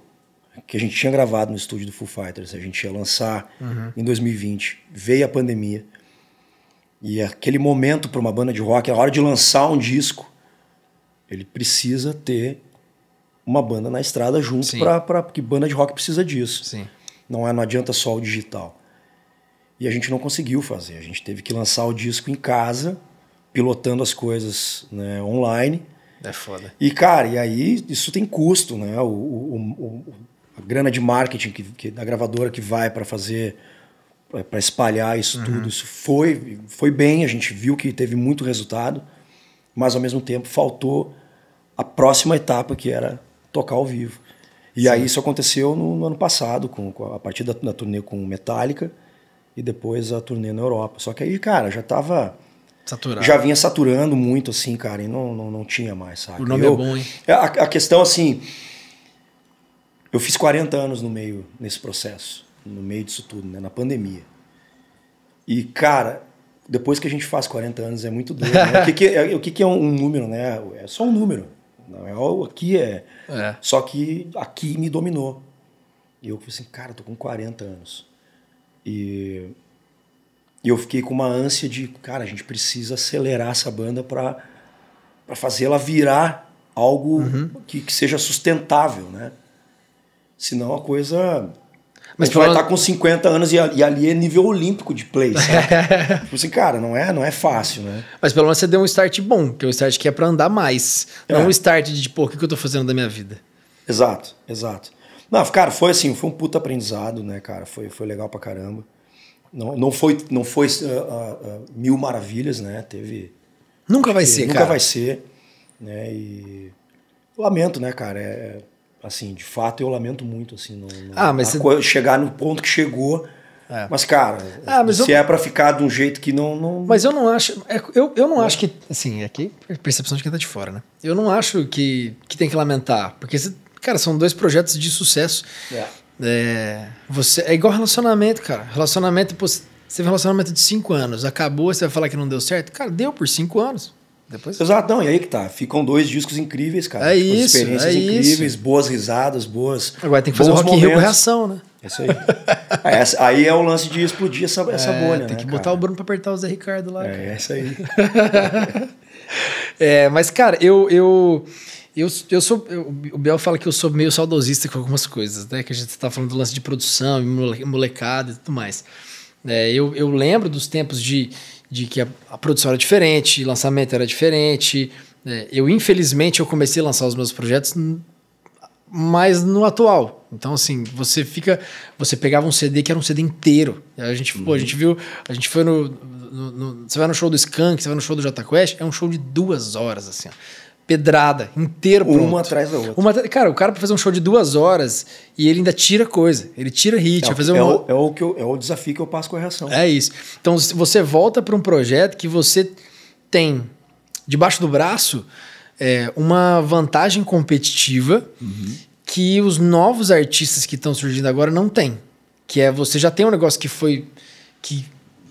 que a gente tinha gravado no estúdio do Foo Fighters, a gente ia lançar uhum. em 2020. Veio a pandemia. E aquele momento para uma banda de rock, a hora de lançar um disco, ele precisa ter uma banda na estrada junto para porque banda de rock precisa disso. Sim. Não é não adianta só o digital. E a gente não conseguiu fazer, a gente teve que lançar o disco em casa pilotando as coisas né, online. É foda. E, cara, e aí isso tem custo, né? O, o, o a grana de marketing que, que, da gravadora que vai para fazer, para espalhar isso uhum. tudo. Isso foi, foi bem, a gente viu que teve muito resultado, mas ao mesmo tempo faltou a próxima etapa que era tocar ao vivo. E Sim. aí isso aconteceu no, no ano passado, com, com a, a partir da, da turnê com Metallica e depois a turnê na Europa. Só que aí, cara, já tava Saturado. Já vinha saturando muito, assim, cara, e não, não, não tinha mais, sabe? O nome é eu, é bom, hein? É, a, a, questão, assim. Eu fiz 40 anos no meio, nesse processo, no meio disso tudo, né? Na pandemia. E, cara, depois que a gente faz 40 anos é muito doido. Né? o que, que, é, o que, que é um, número, né? É só um número. Na real, é? aqui é, é. Só que aqui me dominou. E eu falei assim, cara, tô com 40 anos. E e eu fiquei com uma ânsia de, cara, a gente precisa acelerar essa banda para fazê-la virar algo uhum. que, que seja sustentável, né? Senão a coisa mas a gente vai estar tá com 50 anos e, e, ali é nível olímpico de play, sabe? tipo assim, cara, não é, não é fácil, né? Mas pelo menos você deu um start bom, que é um start que é para andar mais. É. Não um start de, tipo, pô, o que, que eu tô fazendo da minha vida? Exato, exato. Não, cara, foi assim, foi um puta aprendizado, né, cara? Foi, foi legal pra caramba. Não, não foi, não foi uh, uh, mil maravilhas, né? Teve. Nunca vai ser, nunca cara. Nunca vai ser. Né? E lamento, né, cara? É, é, assim, de fato eu lamento muito, assim, não, não ah, mas você... chegar no ponto que chegou. É. Mas, cara, ah, mas se eu... é para ficar de um jeito que não. não... Mas eu não acho. É, eu, eu não é. acho que. Assim, aqui é, é percepção de quem tá de fora, né? Eu não acho que, que tem que lamentar. Porque, cara, são dois projetos de sucesso. É. É, você, é igual relacionamento, cara. Relacionamento, pô, você teve um relacionamento de cinco anos, acabou, você vai falar que não deu certo? Cara, deu por cinco anos. Depois... exatão e aí que tá. Ficam dois discos incríveis, cara. É tipo, isso. Experiências é incríveis, isso. boas risadas, boas. Agora tem que fazer um rock com reação, né? É isso aí. é, aí é o lance de explodir essa, é, essa bolha. Tem né, que cara? botar o Bruno pra apertar o Zé Ricardo lá. É, cara. é isso aí. é, mas, cara, eu, eu, eu, eu sou. Eu, o Biel fala que eu sou meio saudosista com algumas coisas, né? Que a gente tá falando do lance de produção, molecada e tudo mais. É, eu, eu lembro dos tempos de, de que a, a produção era diferente, lançamento era diferente. É, eu, infelizmente, eu comecei a lançar os meus projetos mas no atual. Então, assim, você fica. Você pegava um CD que era um CD inteiro. A gente, uhum. pô, a gente viu. A gente foi no, no, no, Você vai no show do Skunk, você vai no show do Jota Quest, é um show de duas horas, assim. Ó pedrada, inteiro pronto. Uma atrás da outra. Uma, cara, o cara pra fazer um show de duas horas e ele ainda tira coisa, ele tira hit. É, fazer é, uma... o, é, o que eu, é o desafio que eu passo com a reação. É isso. Então você volta para um projeto que você tem debaixo do braço é, uma vantagem competitiva uhum. que os novos artistas que estão surgindo agora não têm. Que é você já tem um negócio que foi. que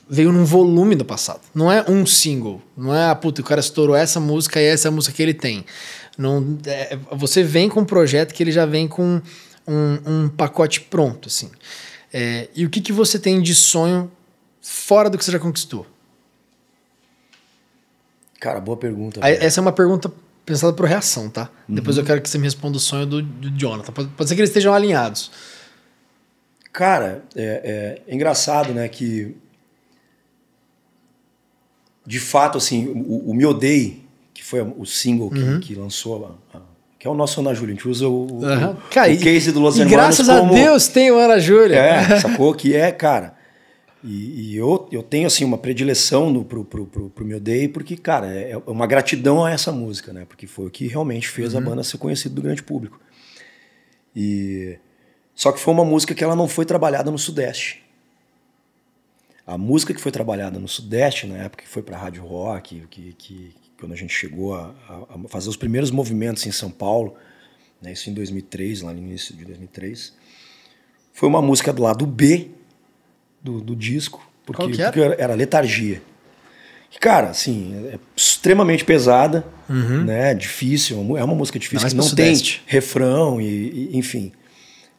veio num volume do passado. Não é um single. Não é, a ah, puta, o cara estourou essa música e essa é a música que ele tem. Não, é, você vem com um projeto que ele já vem com um, um pacote pronto, assim. É, e o que, que você tem de sonho fora do que você já conquistou? Cara, boa pergunta. essa é uma pergunta pensada por reação, tá? Uhum. Depois eu quero que você me responda o sonho do, do Jonathan. Pode, pode ser que eles estejam alinhados. Cara, é, é engraçado, né, que de fato, assim, o, o Me Odei, que foi o single que, uhum. que lançou a, a, que é o nosso Ana Júlia, a gente usa o, uhum. o, cara, o case do Los E graças como, a Deus tem o Ana Júlia. É, sacou que é, cara. E, e, eu, eu tenho, assim, uma predileção no, pro, pro, pro, pro meu day, porque, cara, é, é uma gratidão a essa música, né? Porque foi o que realmente fez uhum. a banda ser conhecida do grande público. E... Só que foi uma música que ela não foi trabalhada no Sudeste a música que foi trabalhada no Sudeste, na época que foi para rádio rock, que, que, quando a gente chegou a, a, fazer os primeiros movimentos em São Paulo, né, isso em 2003, lá no início de 2003, foi uma música do lado B do, do disco, porque, era? porque era letargia. cara, assim, é extremamente pesada, uhum. né, difícil, é uma é música difícil não, que não tem refrão e, e, enfim.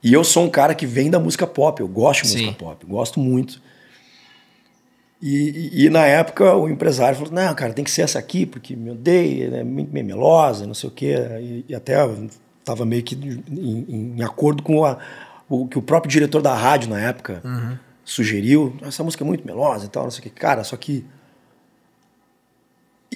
E eu sou um cara que vem da música pop, eu gosto de música Sim. pop, gosto muito. E, e, e, na época o empresário falou: não, cara, tem que ser essa aqui, porque me odeia, né, é muito meio melosa, não sei o quê. E, e até estava meio que em, em acordo com a, o que o próprio diretor da rádio na época uhum. sugeriu. Essa música é muito melosa e tal, não sei o quê. Cara, só que.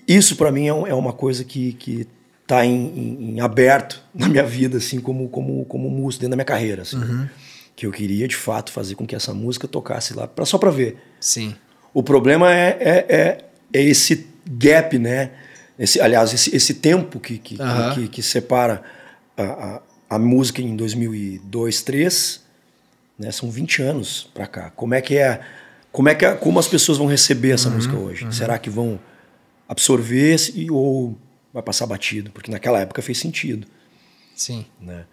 Isso para mim é, é, uma coisa que, que tá em, em, em, aberto na minha vida, assim, como, como, como músico, dentro da minha carreira. Assim, né? uhum. Que eu queria de fato fazer com que essa música tocasse lá, pra, só para ver. Sim o problema é, é, é, é esse gap, né? Esse, aliás, esse, esse tempo que, que, que, que, separa a, a, a, música em 2002, 2003, né? são 20 anos para cá. Como é que é como é que como as pessoas vão receber essa uhum, música hoje? Uhum. Será que vão absorver e ou vai passar batido? Porque naquela época fez sentido. Sim. Né?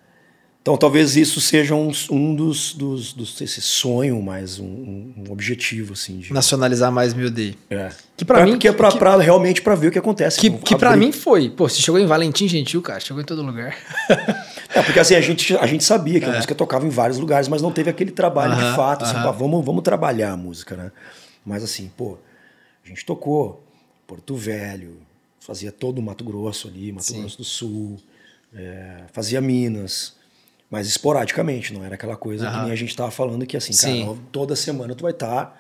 Então, talvez isso seja um, um dos, dos, dos, esse sonho mais um, um objetivo assim de nacionalizar mais meu É. Que para mim que é para realmente para ver o que acontece. Que, que para mim foi, pô, se chegou em Valentim Gentil, cara, chegou em todo lugar. é porque assim a gente, a gente sabia que a é. música tocava em vários lugares, mas não teve aquele trabalho de fato, assim, pá, vamos vamos trabalhar a música, né? Mas assim, pô, a gente tocou Porto Velho, fazia todo o Mato Grosso ali, Mato Sim. Grosso do Sul, é, fazia Minas mas esporadicamente, não era aquela coisa uhum. que nem a gente estava falando que assim, Sim. cara, toda semana tu vai estar tá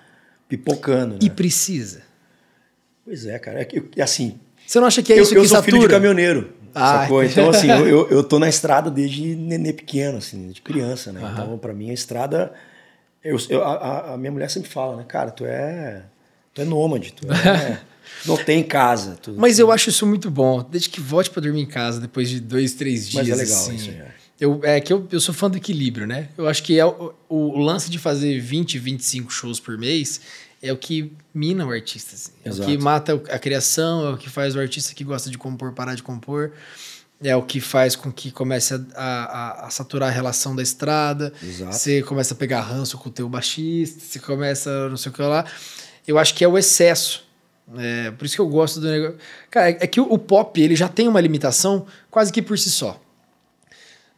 pipocando. Né? E precisa. Pois é, cara. É, é, assim. Você não acha que é eu, isso eu que Eu sou filho de caminhoneiro. Ah. Sacou? Então, assim, eu, eu tô na estrada desde nenê pequeno, assim, de criança, né? Uhum. Então, para mim, a estrada. Eu, eu a, a, minha mulher sempre fala, né, cara, tu é. Tu é nômade, tu é. não tem casa. Tu, Mas eu acho isso muito bom. Desde que volte para dormir em casa depois de dois, três dias. Mas é legal assim. isso, já. Eu, é que eu, eu sou fã do equilíbrio, né? Eu acho que é o, o lance de fazer 20, 25 shows por mês é o que mina o artista. Assim. É Exato. o que mata a criação, é o que faz o artista que gosta de compor parar de compor é o que faz com que comece a, a, a saturar a relação da estrada. Exato. Você começa a pegar ranço com o teu baixista, você começa não sei o que lá. Eu acho que é o excesso. É, por isso que eu gosto do negócio. Cara, é, é que o, o, pop ele já tem uma limitação quase que por si só.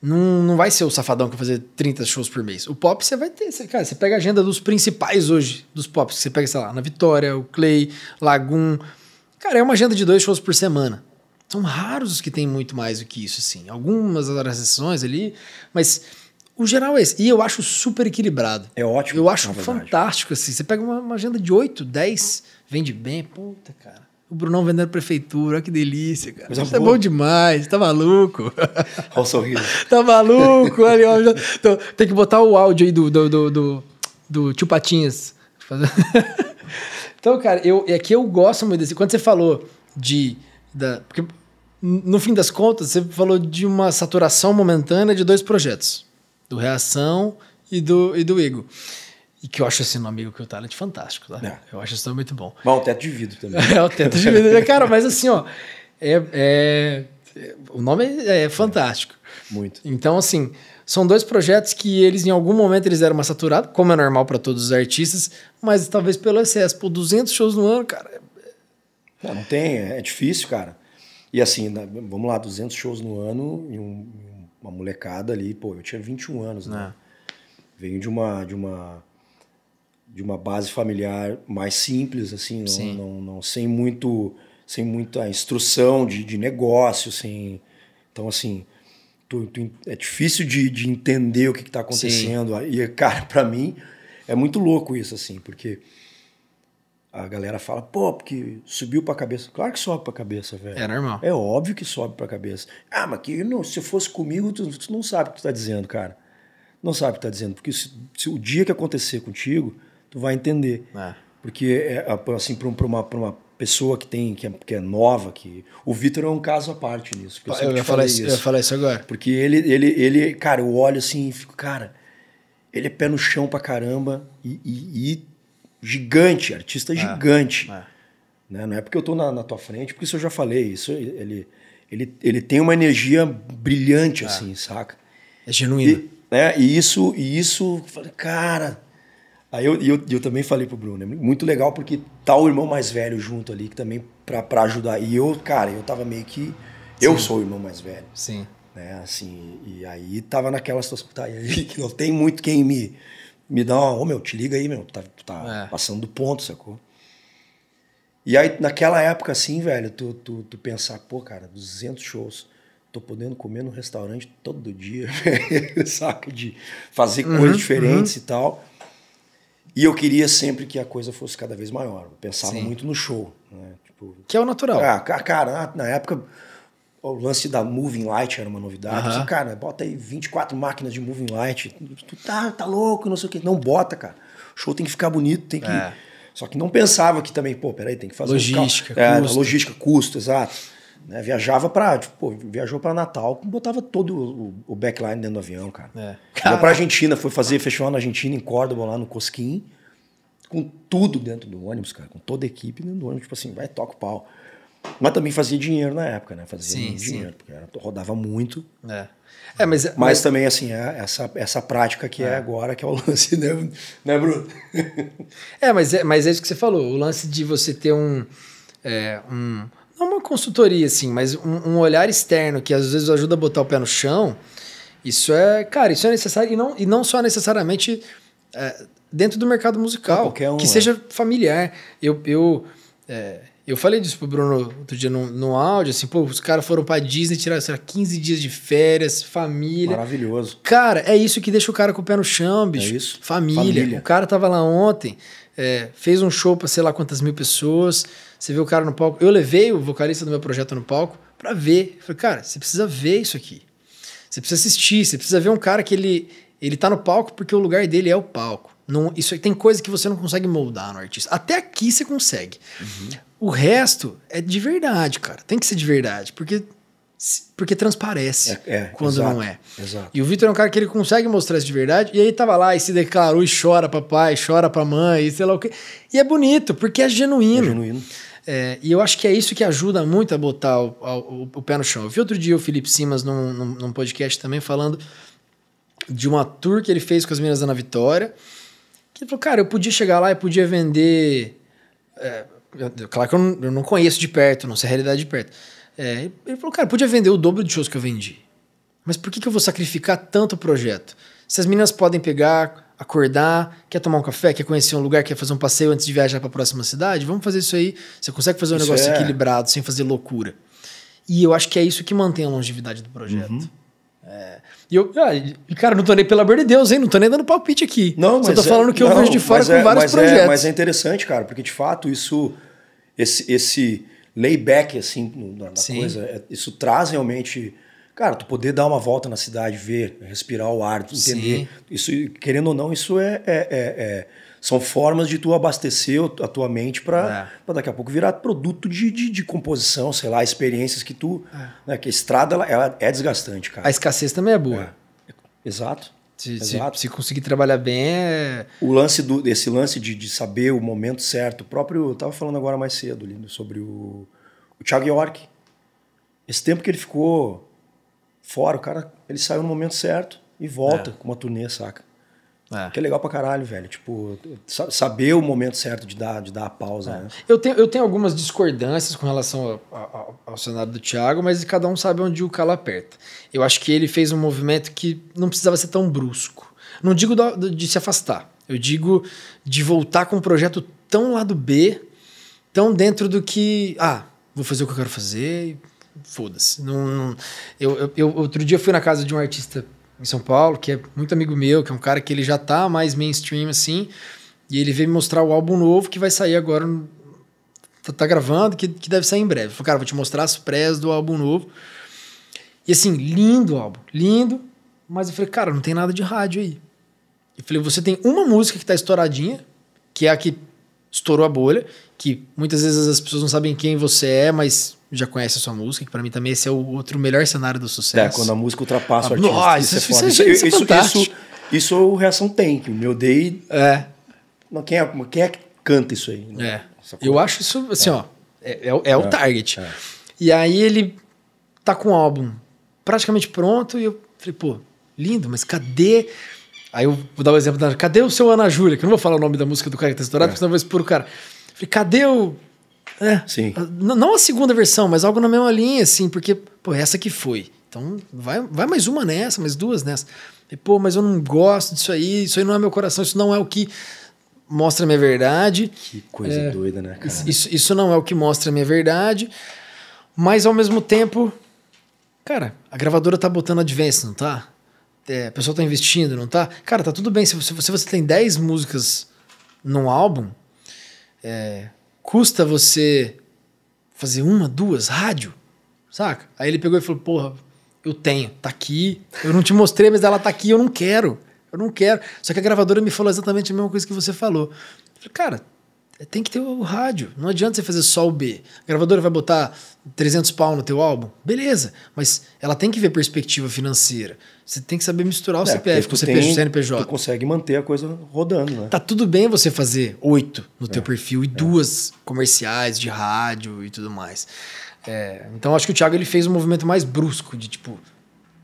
Não, não vai ser o safadão que vai fazer 30 shows por mês. O pop você vai ter. Você, cara, você pega a agenda dos principais hoje, dos pops. Você pega, sei lá, na Vitória, o Clay, Lagoon. Cara, é uma agenda de dois shows por semana. São raros os que tem muito mais do que isso, assim. Algumas das sessões ali, mas o geral é esse. E eu acho super equilibrado. É ótimo. Eu acho fantástico, assim. Você pega uma, uma agenda de 8, 10, vende bem. Puta, cara o Brunão vendendo prefeitura, olha que delícia, cara. Isso é bom demais, tá maluco. Olha o sorriso. tá maluco, olha, ó, então, tem que botar o áudio aí do, do, do, do, do Tio Patinhas. então, cara, eu, é que eu gosto muito desse. Quando você falou de. Da, porque, no fim das contas, você falou de uma saturação momentânea de dois projetos: do Reação e do, e do Ego. E que eu acho esse assim, no amigo que é o Talent fantástico, tá? É. Eu acho isso muito bom. Mas o é teto de vidro também. é, o teto de vidro. Cara, mas assim, ó. É, é, o nome é, fantástico. Muito. Então, assim, são dois projetos que eles, em algum momento, eles deram uma saturada, como é normal para todos os artistas, mas talvez pelo excesso. Por 200 shows no ano, cara. Não, é- não tem, é difícil, cara. E assim, vamos lá, 200 shows no ano e um, uma molecada ali, pô, eu tinha 21 anos, né? Venho de uma. De uma de uma base familiar mais simples, assim, não, não, não, sem muito sem muita instrução de, de negócio, Então, assim, tu, tu, é difícil de, de entender o que está acontecendo. Sim. Ah, e, cara, para mim, é muito louco isso, assim, porque a galera fala, pô, porque subiu pra cabeça. Claro que sobe pra cabeça, velho. É normal. É óbvio que sobe pra cabeça. Ah, mas que não, se fosse comigo, tu, tu não sabe o que tu tá dizendo, cara. Não sabe o que tá dizendo. Porque se, se o dia que acontecer contigo, tu vai entender. É. Porque, é, é, assim, para uma, pra uma pessoa que tem que é, que é nova que o Vitor é um caso à parte nisso eu, eu ia falar isso, isso. eu ia falar isso agora porque ele ele ele cara eu olho assim e fico cara ele é pé no chão pra caramba e, e, e gigante artista é, gigante é. Né? não é porque eu tô na, na, tua frente porque isso eu já falei isso ele ele ele tem uma energia brilhante é. assim saca é genuíno e, né e isso e isso cara Aí eu, eu, eu também falei pro Bruno, é muito legal porque tá o irmão mais velho junto ali, que também pra, pra ajudar. E eu, cara, eu tava meio que. Eu sou o irmão mais velho. Sim. Né, assim, e aí tava naquela situação tá, aí, que não tem muito quem me, me dá, ô oh, meu, te liga aí, meu, tá, tá é. passando do ponto, sacou? E aí, naquela época, assim, velho, tu, tu, tu pensar, pô, cara, 200 shows, tô podendo comer no restaurante todo dia, saca? De fazer uhum, coisas diferentes uhum. e tal. E eu queria sempre que a coisa fosse cada vez maior. Eu pensava Sim. muito no show. Né? Tipo, que é o natural. Ah, cara, na época o lance da Moving Light era uma novidade. Assim, cara, bota aí 24 máquinas de Moving Light. Tu tá, tá louco, não sei o quê. Não, bota, cara. O show tem que ficar bonito, tem que. É. Só que não pensava que também, pô, peraí, tem que fazer. Logística, um é, custo. É, logística, custo, exato. Né? Viajava para tipo, viajou para Natal, botava todo o, o, backline dentro do avião, cara. É. para Argentina, foi fazer festival na Argentina, em Córdoba, lá no Cosquim, com tudo dentro do ônibus, cara, com toda a equipe dentro do ônibus, tipo assim, vai, toca o pau. Mas também fazia dinheiro na época, né? Fazia sim, dinheiro, sim. porque era, rodava muito. É. É, mas, é, mas, mas, também, assim, é essa, essa prática que é. é. agora, que é o lance, né, né Bruno? é, mas é, mas é isso que você falou, o lance de você ter um, é, um é uma consultoria, assim, mas um, um, olhar externo que às vezes ajuda a botar o pé no chão, isso é, cara, isso é necessário e não, e não só necessariamente é, dentro do mercado musical, um, que é. seja familiar. Eu, eu, é, eu falei disso pro Bruno outro dia no, no áudio, assim, pô, os caras foram pra Disney, tiraram lá, 15 dias de férias, família. Maravilhoso. Cara, é isso que deixa o cara com o pé no chão, bicho. É isso. Família. família. O cara tava lá ontem é, fez um show para sei lá quantas mil pessoas. Você vê o cara no palco. Eu levei o vocalista do meu projeto no palco para ver. falei, cara, você precisa ver isso aqui. Você precisa assistir, você precisa ver um cara que ele ele tá no palco porque o lugar dele é o palco. Não, isso tem coisa que você não consegue moldar no artista. Até aqui você consegue. Uhum. O resto é de verdade, cara. Tem que ser de verdade, porque porque transparece é, é, quando exato, não é. Exato. E o Vitor é um cara que ele consegue mostrar isso de verdade. E aí tava lá e se declarou e chora pai chora pra mãe, e sei lá o quê. E é bonito, porque é genuíno. É genuíno. É, e eu acho que é isso que ajuda muito a botar o, o, o pé no chão. Eu vi outro dia o Felipe Simas num, num, num, podcast também falando de uma tour que ele fez com as meninas da Ana Vitória. Que ele falou, cara, eu podia chegar lá e podia vender. É, claro que eu não, eu não conheço de perto, não sei a realidade de perto. É, ele falou, cara, podia vender o dobro de shows que eu vendi. Mas por que, que eu vou sacrificar tanto o projeto? Se as meninas podem pegar, acordar, quer tomar um café, quer conhecer um lugar, quer fazer um passeio antes de viajar para a próxima cidade, vamos fazer isso aí. Você consegue fazer um isso negócio é. equilibrado, sem fazer loucura. E eu acho que é isso que mantém a longevidade do projeto. Uhum. É. E eu, ah, cara, não tô nem, pelo amor de Deus, hein? Não tô nem dando palpite aqui. Não, está mas é- falando é, que eu não, vejo de fora é- com vários projetos. mas é, é interessante, cara, porque de fato isso. Esse, esse, layback, assim, na, coisa. É, isso traz realmente. Cara, tu poder dar uma volta na cidade, ver, respirar o ar, entender. Sim. Isso, querendo ou não, isso é, é, é, é são formas de tu abastecer a tua mente para é. daqui a pouco virar produto de, de, de, composição, sei lá, experiências que tu. É. Né, que a estrada ela, ela, é desgastante, cara. A escassez também é boa. Exato. Se, se, se, conseguir trabalhar bem é... O lance do, desse lance de, de saber o momento certo. O próprio. Eu tava falando agora mais cedo, Lindo, sobre o, o Thiago York. Esse tempo que ele ficou fora, o cara ele saiu no momento certo e volta é. com uma turnê, saca? É. Que é legal pra caralho, velho. Tipo, saber o momento certo de dar, de dar a pausa, é. né? Eu tenho, eu tenho algumas discordâncias com relação ao, ao, ao cenário do Thiago, mas cada um sabe onde o calo aperta. Eu acho que ele fez um movimento que não precisava ser tão brusco. Não digo de se afastar. Eu digo de voltar com um projeto tão lado B, tão dentro do que... Ah, vou fazer o que eu quero fazer e foda-se. Não, não eu, eu, outro dia fui na casa de um artista em São Paulo, que é muito amigo meu, que é um cara que ele já tá mais mainstream assim, e ele veio me mostrar o álbum novo que vai sair agora, tá, tá, gravando, que, que deve sair em breve. falei, cara, vou te mostrar as prés do álbum novo. E assim, lindo o álbum, lindo, mas eu falei, cara, não tem nada de rádio aí. Eu falei, você tem uma música que tá estouradinha, que é a que estourou a bolha, que muitas vezes as pessoas não sabem quem você é, mas já conhece a sua música, que pra mim também esse é o outro melhor cenário do é, sucesso. É, quando a música ultrapassa o ah, artista. Nossa, isso, é é isso, isso, isso, isso, isso, isso, o Reação tem, que me odeio. É. Mas quem é, quem é que canta isso aí? Né? É. Eu acho isso, assim, ó, é, é, o target. E aí ele tá com o álbum praticamente pronto e eu falei, pô, lindo, mas cadê... Aí eu vou dar o um exemplo da. Cadê o seu Ana Júlia? Que eu não vou falar o nome da música do cara que tá estourado, é. porque senão eu vou expor o cara. Falei, cadê o é. Sim. Ah, não a segunda versão, mas algo na mesma linha, assim, porque, pô, é essa que foi. Então, vai, vai mais uma nessa, mais duas nessa. E, pô, mas eu não gosto disso aí, isso aí não é meu coração, isso não é o que mostra a minha verdade. Que coisa é, doida, né, cara? Isso, isso não é o que mostra a minha verdade. Mas, ao mesmo tempo, cara, a gravadora tá botando advance, não tá? É, a pessoa tá investindo, não tá? Cara, tá tudo bem. Se você, se você tem 10 músicas num álbum, é, custa você fazer uma, duas, rádio, saca? Aí ele pegou e falou, porra, eu tenho, tá aqui, eu não te mostrei, mas ela tá aqui, eu não quero, eu não quero. Só que a gravadora me falou exatamente a mesma coisa que você falou. Eu falei, cara, tem que ter o rádio. Não adianta você fazer só o B. A gravadora vai botar 300 pau no teu álbum? Beleza, mas ela tem que ver perspectiva financeira. Você tem que saber misturar o é, CPF com o CPF, tem, CNPJ. Tu consegue manter a coisa rodando, né? Tá tudo bem você fazer oito no teu é, perfil e é. duas comerciais de rádio e tudo mais. É, então acho que o Thiago ele fez um movimento mais brusco de tipo,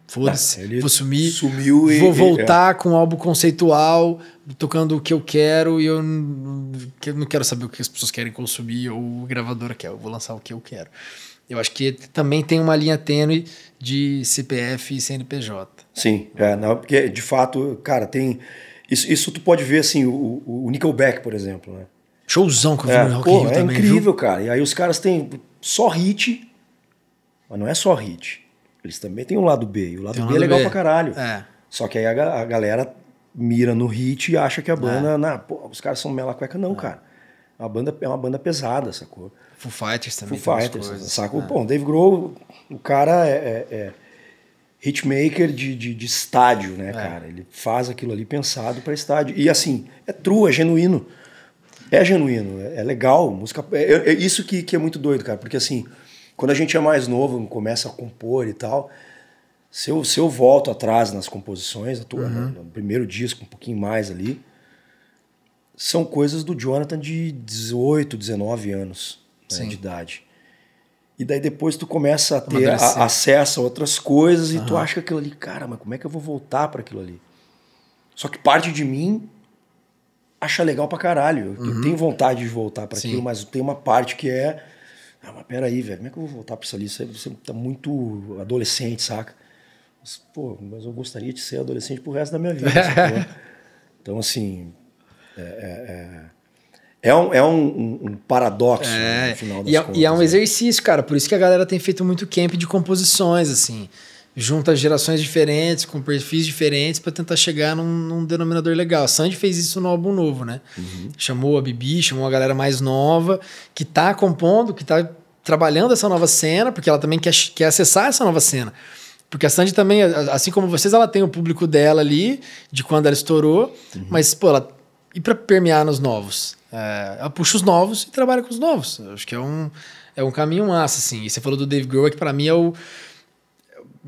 foda-se, ele vou sumir. Sumiu e. Vou voltar e, é. com um álbum conceitual, tocando o que eu quero e eu não quero saber o que as pessoas querem consumir ou o gravador quer, eu vou lançar o que eu quero. Eu acho que também tem uma linha tênue de CPF e CNPJ. Sim, é, não, porque de fato, cara, tem. Isso, isso tu pode ver assim, o, o Nickelback, por exemplo, né? Showzão que eu vi é, no Rock pô, Rio é também. É incrível, viu? cara. E aí os caras têm só hit, mas não é só hit. Eles também têm um lado B. E o lado B é lado é legal B. pra caralho. É. Só que aí a, a, galera mira no hit e acha que a é. banda. É. pô, os caras são mela cueca. Não, é. cara. A banda é uma banda pesada, sacou? Foo Fighters também. Foo Fighters, coisas, sacou? É. Bom, Dave Grohl, o cara é, é, hitmaker de, de, de, estádio, né, cara? Ele faz aquilo ali pensado para estádio. E assim, é true, é genuíno. É genuíno, é, legal. Música, é, isso que, que é muito doido, cara, porque assim quando a gente é mais novo, começa a compor e tal, se eu, se eu volto atrás nas composições, tua, uhum. no primeiro disco, um pouquinho mais ali, são coisas do Jonathan de 18, 19 anos né, de idade. E daí depois tu começa a é ter a, acesso a outras coisas uhum. e tu acha que aquilo ali, cara, mas como é que eu vou voltar para aquilo ali? Só que parte de mim acha legal pra caralho. Eu uhum. tenho vontade de voltar para aquilo, mas tem uma parte que é ah, mas peraí, velho, como é que eu vou voltar para isso ali? Você, está tá muito adolescente, saca? Mas, pô, mas eu gostaria de ser adolescente pro resto da minha vida. então, assim. É, é, é, é um, é um, um, paradoxo né, é, no final das e, é, contas, e é um né? exercício, cara. Por isso que a galera tem feito muito camp de composições, assim junta gerações diferentes, com perfis diferentes, para tentar chegar num, num, denominador legal. A Sandy fez isso no álbum novo, né? Uhum. Chamou a Bibi, chamou a galera mais nova, que tá compondo, que tá trabalhando essa nova cena, porque ela também quer, quer acessar essa nova cena. Porque a Sandy também, assim como vocês, ela tem o público dela ali, de quando ela estourou, uhum. mas, pô, ela. E para permear nos novos? É, ela puxa os novos e trabalha com os novos. Eu acho que é um, é um caminho massa, assim. E você falou do Dave Grohl, que para mim é o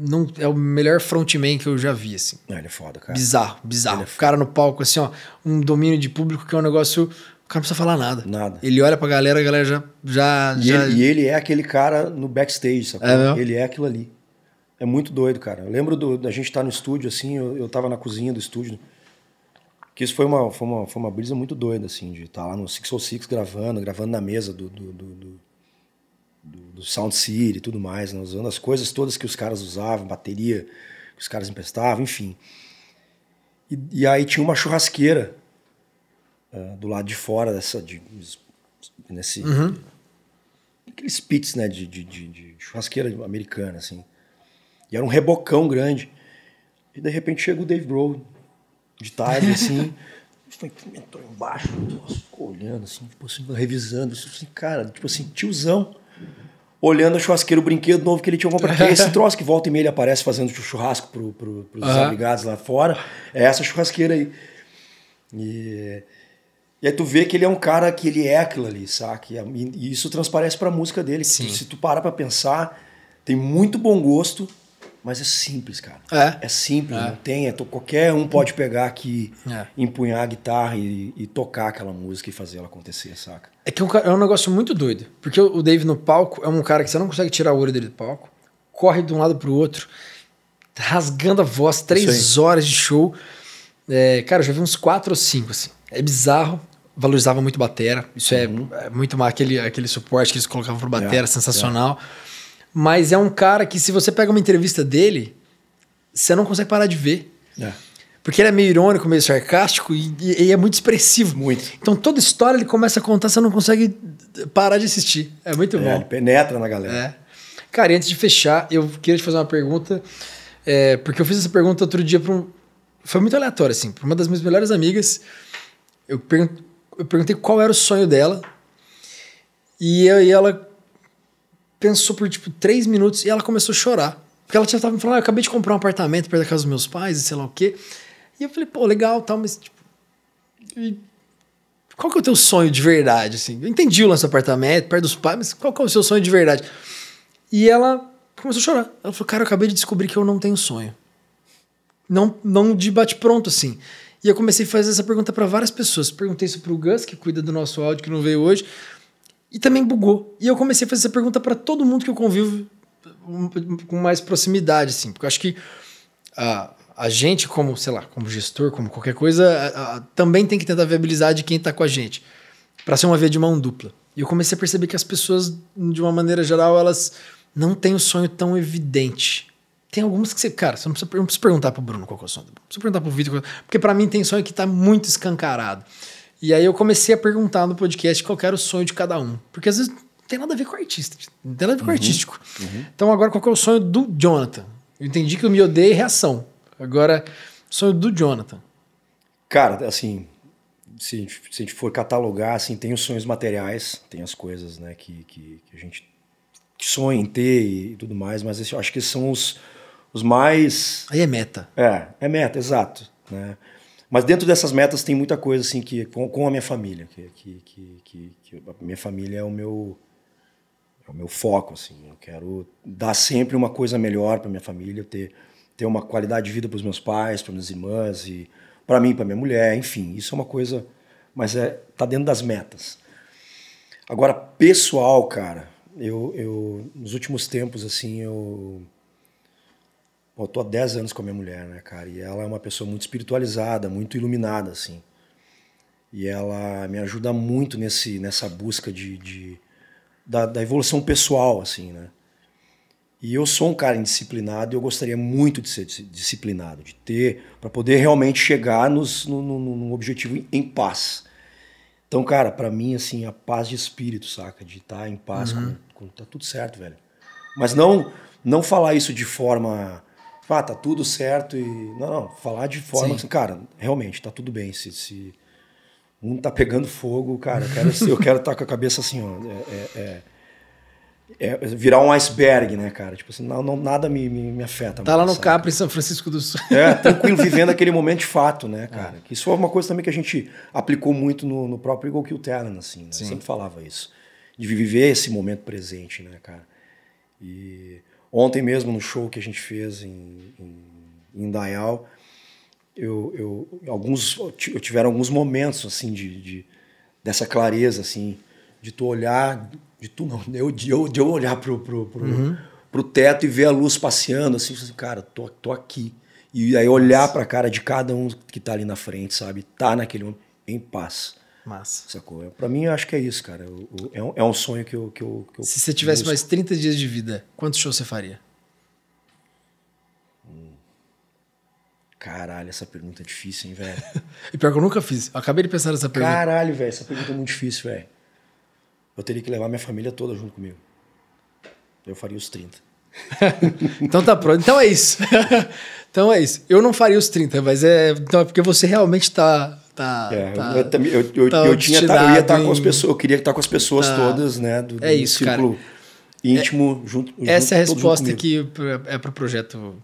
não, é o melhor frontman que eu já vi, assim. Não, ah, ele é foda, cara. Bizarro, bizarro. É o cara no palco, assim, ó, um domínio de público que é um negócio. O cara não precisa falar nada. Nada. Ele olha pra galera, a galera já. já, e, já... Ele, e ele é aquele cara no backstage, sabe? É ele é aquilo ali. É muito doido, cara. Eu lembro do, da gente estar tá no estúdio, assim, eu, eu tava na cozinha do estúdio. Que isso foi uma, foi uma, foi uma brisa muito doida, assim, de estar tá lá no oh six gravando, gravando na mesa do, do, do, do do, do Sound City e tudo mais, né? usando as coisas todas que os caras usavam, bateria que os caras emprestavam, enfim. E, e aí tinha uma churrasqueira uh, do lado de fora dessa. De, nesse. Uhum. Aqueles pits, né? De, de, de, churrasqueira americana, assim. E era um rebocão grande. E de repente chega o Dave Grohl, de tarde, assim. foi, entrou embaixo, nossa, ficou olhando, assim, tipo assim, revisando. Assim, cara, tipo assim, tiozão olhando a churrasqueira, o brinquedo novo que ele tinha comprado. Que é esse troço que volta e meia ele aparece fazendo churrasco para pro, pros uhum. lá fora. É essa churrasqueira aí. E, e aí tu vê que ele é um cara que ele é aquilo ali, saca? E, e isso transparece para a música dele. Se tu, se tu parar para pensar, tem muito bom gosto mas é simples, cara. É. É simples, é. não tem. É, qualquer um pode pegar aqui, é. empunhar a guitarra e, e, tocar aquela música e fazer ela acontecer, saca? É que é um, é um negócio muito doido. Porque o Dave no palco é um cara que você não consegue tirar o olho dele do palco, corre de um lado pro outro, rasgando a voz, três horas de show. É, cara, eu já vi uns quatro ou cinco, assim. É bizarro. Valorizava muito batera. Isso é, uhum. é, muito mais aquele, aquele suporte que eles colocavam pro batera, é, sensacional. É. Mas é um cara que, se você pega uma entrevista dele, você não consegue parar de ver. É. Porque ele é meio irônico, meio sarcástico e, e, é muito expressivo. Muito. Então toda história ele começa a contar, você não consegue parar de assistir. É muito é, bom. Ele penetra na galera. É. Cara, e antes de fechar, eu queria te fazer uma pergunta, é, porque eu fiz essa pergunta outro dia para um. Foi muito aleatório, assim, para uma das minhas melhores amigas. Eu, perguntei qual era o sonho dela. E, eu, e ela pensou por tipo três minutos e ela começou a chorar. Porque ela tinha tava me falando, ah, eu acabei de comprar um apartamento perto da casa dos meus pais e sei lá o quê. E eu falei, pô, legal, tal, mas tipo. Qual que é o teu sonho de verdade? Assim? Eu entendi o lance do apartamento, perto dos pais, mas qual que é o seu sonho de verdade? E ela começou a chorar. Ela falou, cara, eu acabei de descobrir que eu não tenho sonho. Não, não de bate-pronto, assim. E eu comecei a fazer essa pergunta para várias pessoas. Perguntei isso pro Gus, que cuida do nosso áudio, que não veio hoje e também bugou. E eu comecei a fazer essa pergunta para todo mundo que eu convivo com mais proximidade, assim, porque eu acho que a, ah, a gente, como, sei lá, como gestor, como qualquer coisa, a, ah, a, ah, também tem que tentar viabilizar de quem está com a gente, para ser uma via de mão dupla. E eu comecei a perceber que as pessoas, de uma maneira geral, elas não têm um sonho tão evidente. Tem algumas que você, cara, você não precisa, não precisa perguntar pro Bruno qual é o sonho, não precisa perguntar pro Vitor, porque para mim tem sonho que está muito escancarado. E aí eu comecei a perguntar no podcast qual era o sonho de cada um. Porque às vezes não tem nada a ver com artista, não tem nada a ver com uhum, artístico. Uhum. Então agora qual é o sonho do Jonathan? Eu entendi que eu me odeio reação. Agora, sonho do Jonathan. Cara, assim, se a, gente, se a gente for catalogar, assim, tem os sonhos materiais, tem as coisas, né, que, que, que a gente sonha em ter e, tudo mais, mas esse, eu acho que são os, os mais... Aí é meta. É, é meta, exato, né? Mas dentro dessas metas tem muita coisa assim que com, com a minha família, que, que, que, que, que a minha família é o meu é o meu foco assim. Eu quero dar sempre uma coisa melhor para minha família, ter ter uma qualidade de vida para os meus pais, para minhas irmãs e para mim, para minha mulher, enfim. Isso é uma coisa, mas é tá dentro das metas. Agora pessoal, cara, eu, eu nos últimos tempos assim eu Pô, eu tô há 10 anos com a minha mulher, né, cara? E ela é uma pessoa muito espiritualizada, muito iluminada, assim. E ela me ajuda muito nesse, nessa busca de, de da, da, evolução pessoal, assim, né? E eu sou um cara indisciplinado e eu gostaria muito de ser disciplinado, de ter, para poder realmente chegar nos, no, no, no objetivo em, em, paz. Então, cara, para mim, assim, a paz de espírito, saca? De estar tá em paz uhum. com, com, tá tudo certo, velho. Mas não, não falar isso de forma ah, tá tudo certo e. Não, não, falar de forma assim, cara, realmente, tá tudo bem. Se, se um tá pegando fogo, cara, eu quero, estar tá com a cabeça assim, ó. É, é, é, é, virar um iceberg, né, cara? Tipo assim, não, não nada me, me, me afeta. Tá mais, lá no sabe? Capri, em São Francisco do Sul. É, tranquilo, vivendo aquele momento de fato, né, é. cara? Ah. Isso foi uma coisa também que a gente aplicou muito no, no próprio Eagle Kill Talent, assim, né? Sempre falava isso. De viver esse momento presente, né, cara? E Ontem mesmo, no show que a gente fez em, em, em Dayal, eu, eu, alguns, eu tiveram alguns momentos, assim, de, de dessa clareza, assim, de tu olhar, de tu não, eu, de eu, de eu olhar pro, pro, pro, uhum. pro, teto e ver a luz passeando, assim, assim cara, tô, tô aqui. E aí olhar para a cara de cada um que está ali na frente, sabe? Tá naquele em paz. Massa. Sacou? Pra mim, eu acho que é isso, cara. Eu, eu, é, um, é um sonho que eu. Que eu, que eu Se você tivesse busco. mais 30 dias de vida, quantos shows você faria? Hum. Caralho, essa pergunta é difícil, hein, velho? e pior que eu nunca fiz. Eu acabei de pensar nessa pergunta. Caralho, velho, essa pergunta é muito difícil, velho. Eu teria que levar minha família toda junto comigo. Eu faria os 30. então tá pronto. Então é isso. então é isso. Eu não faria os 30, mas é. Então é porque você realmente tá Tá, é, tá, eu, eu, eu, tá eu, tinha, tá, eu ia estar tá em... com as pessoas, eu queria estar tá com as pessoas tá. todas, né? Do, é isso, é íntimo, é, junto. Essa junto, é a resposta que é para o projeto.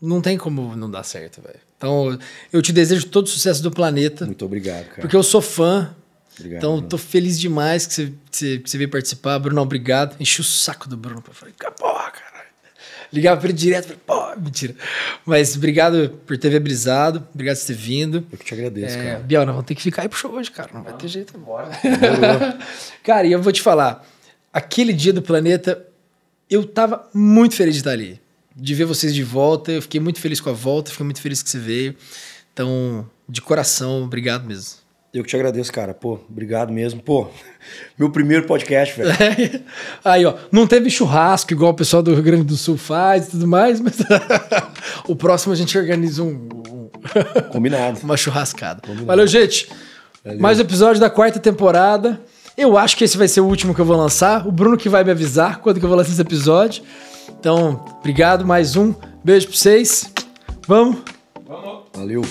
Não tem como não dar certo, velho. Então, eu te desejo todo o sucesso do planeta. Muito obrigado, cara. Porque eu sou fã. Obrigado, então, mano. tô feliz demais que você, que você, veio participar. Bruno, obrigado. Enchi o saco do Bruno. Eu falei, porra, cara Ligava pra ele direto, falei, pô, mentira. Mas obrigado por ter brisado, obrigado por ter vindo. Eu que te agradeço, é, cara. Biel, nós vamos ter que ficar aí pro show hoje, cara. Não, não vai ter jeito, bora. cara, e eu vou te falar, aquele dia do planeta, eu tava muito feliz de estar ali. De ver vocês de volta, eu fiquei muito feliz com a volta, fiquei muito feliz que você veio. Então, de coração, obrigado mesmo. Eu que te agradeço, cara. Pô, obrigado mesmo. Pô, meu primeiro podcast, velho. É. Aí, ó, não teve churrasco igual o pessoal do Rio Grande do Sul faz e tudo mais, mas o próximo a gente organiza um. Combinado. Uma churrascada. Combinado. Valeu, gente. Valeu. Mais um episódio da quarta temporada. Eu acho que esse vai ser o último que eu vou lançar. O Bruno que vai me avisar quando que eu vou lançar esse episódio. Então, obrigado, mais um. Beijo pra vocês. Vamos? Vamos. Valeu.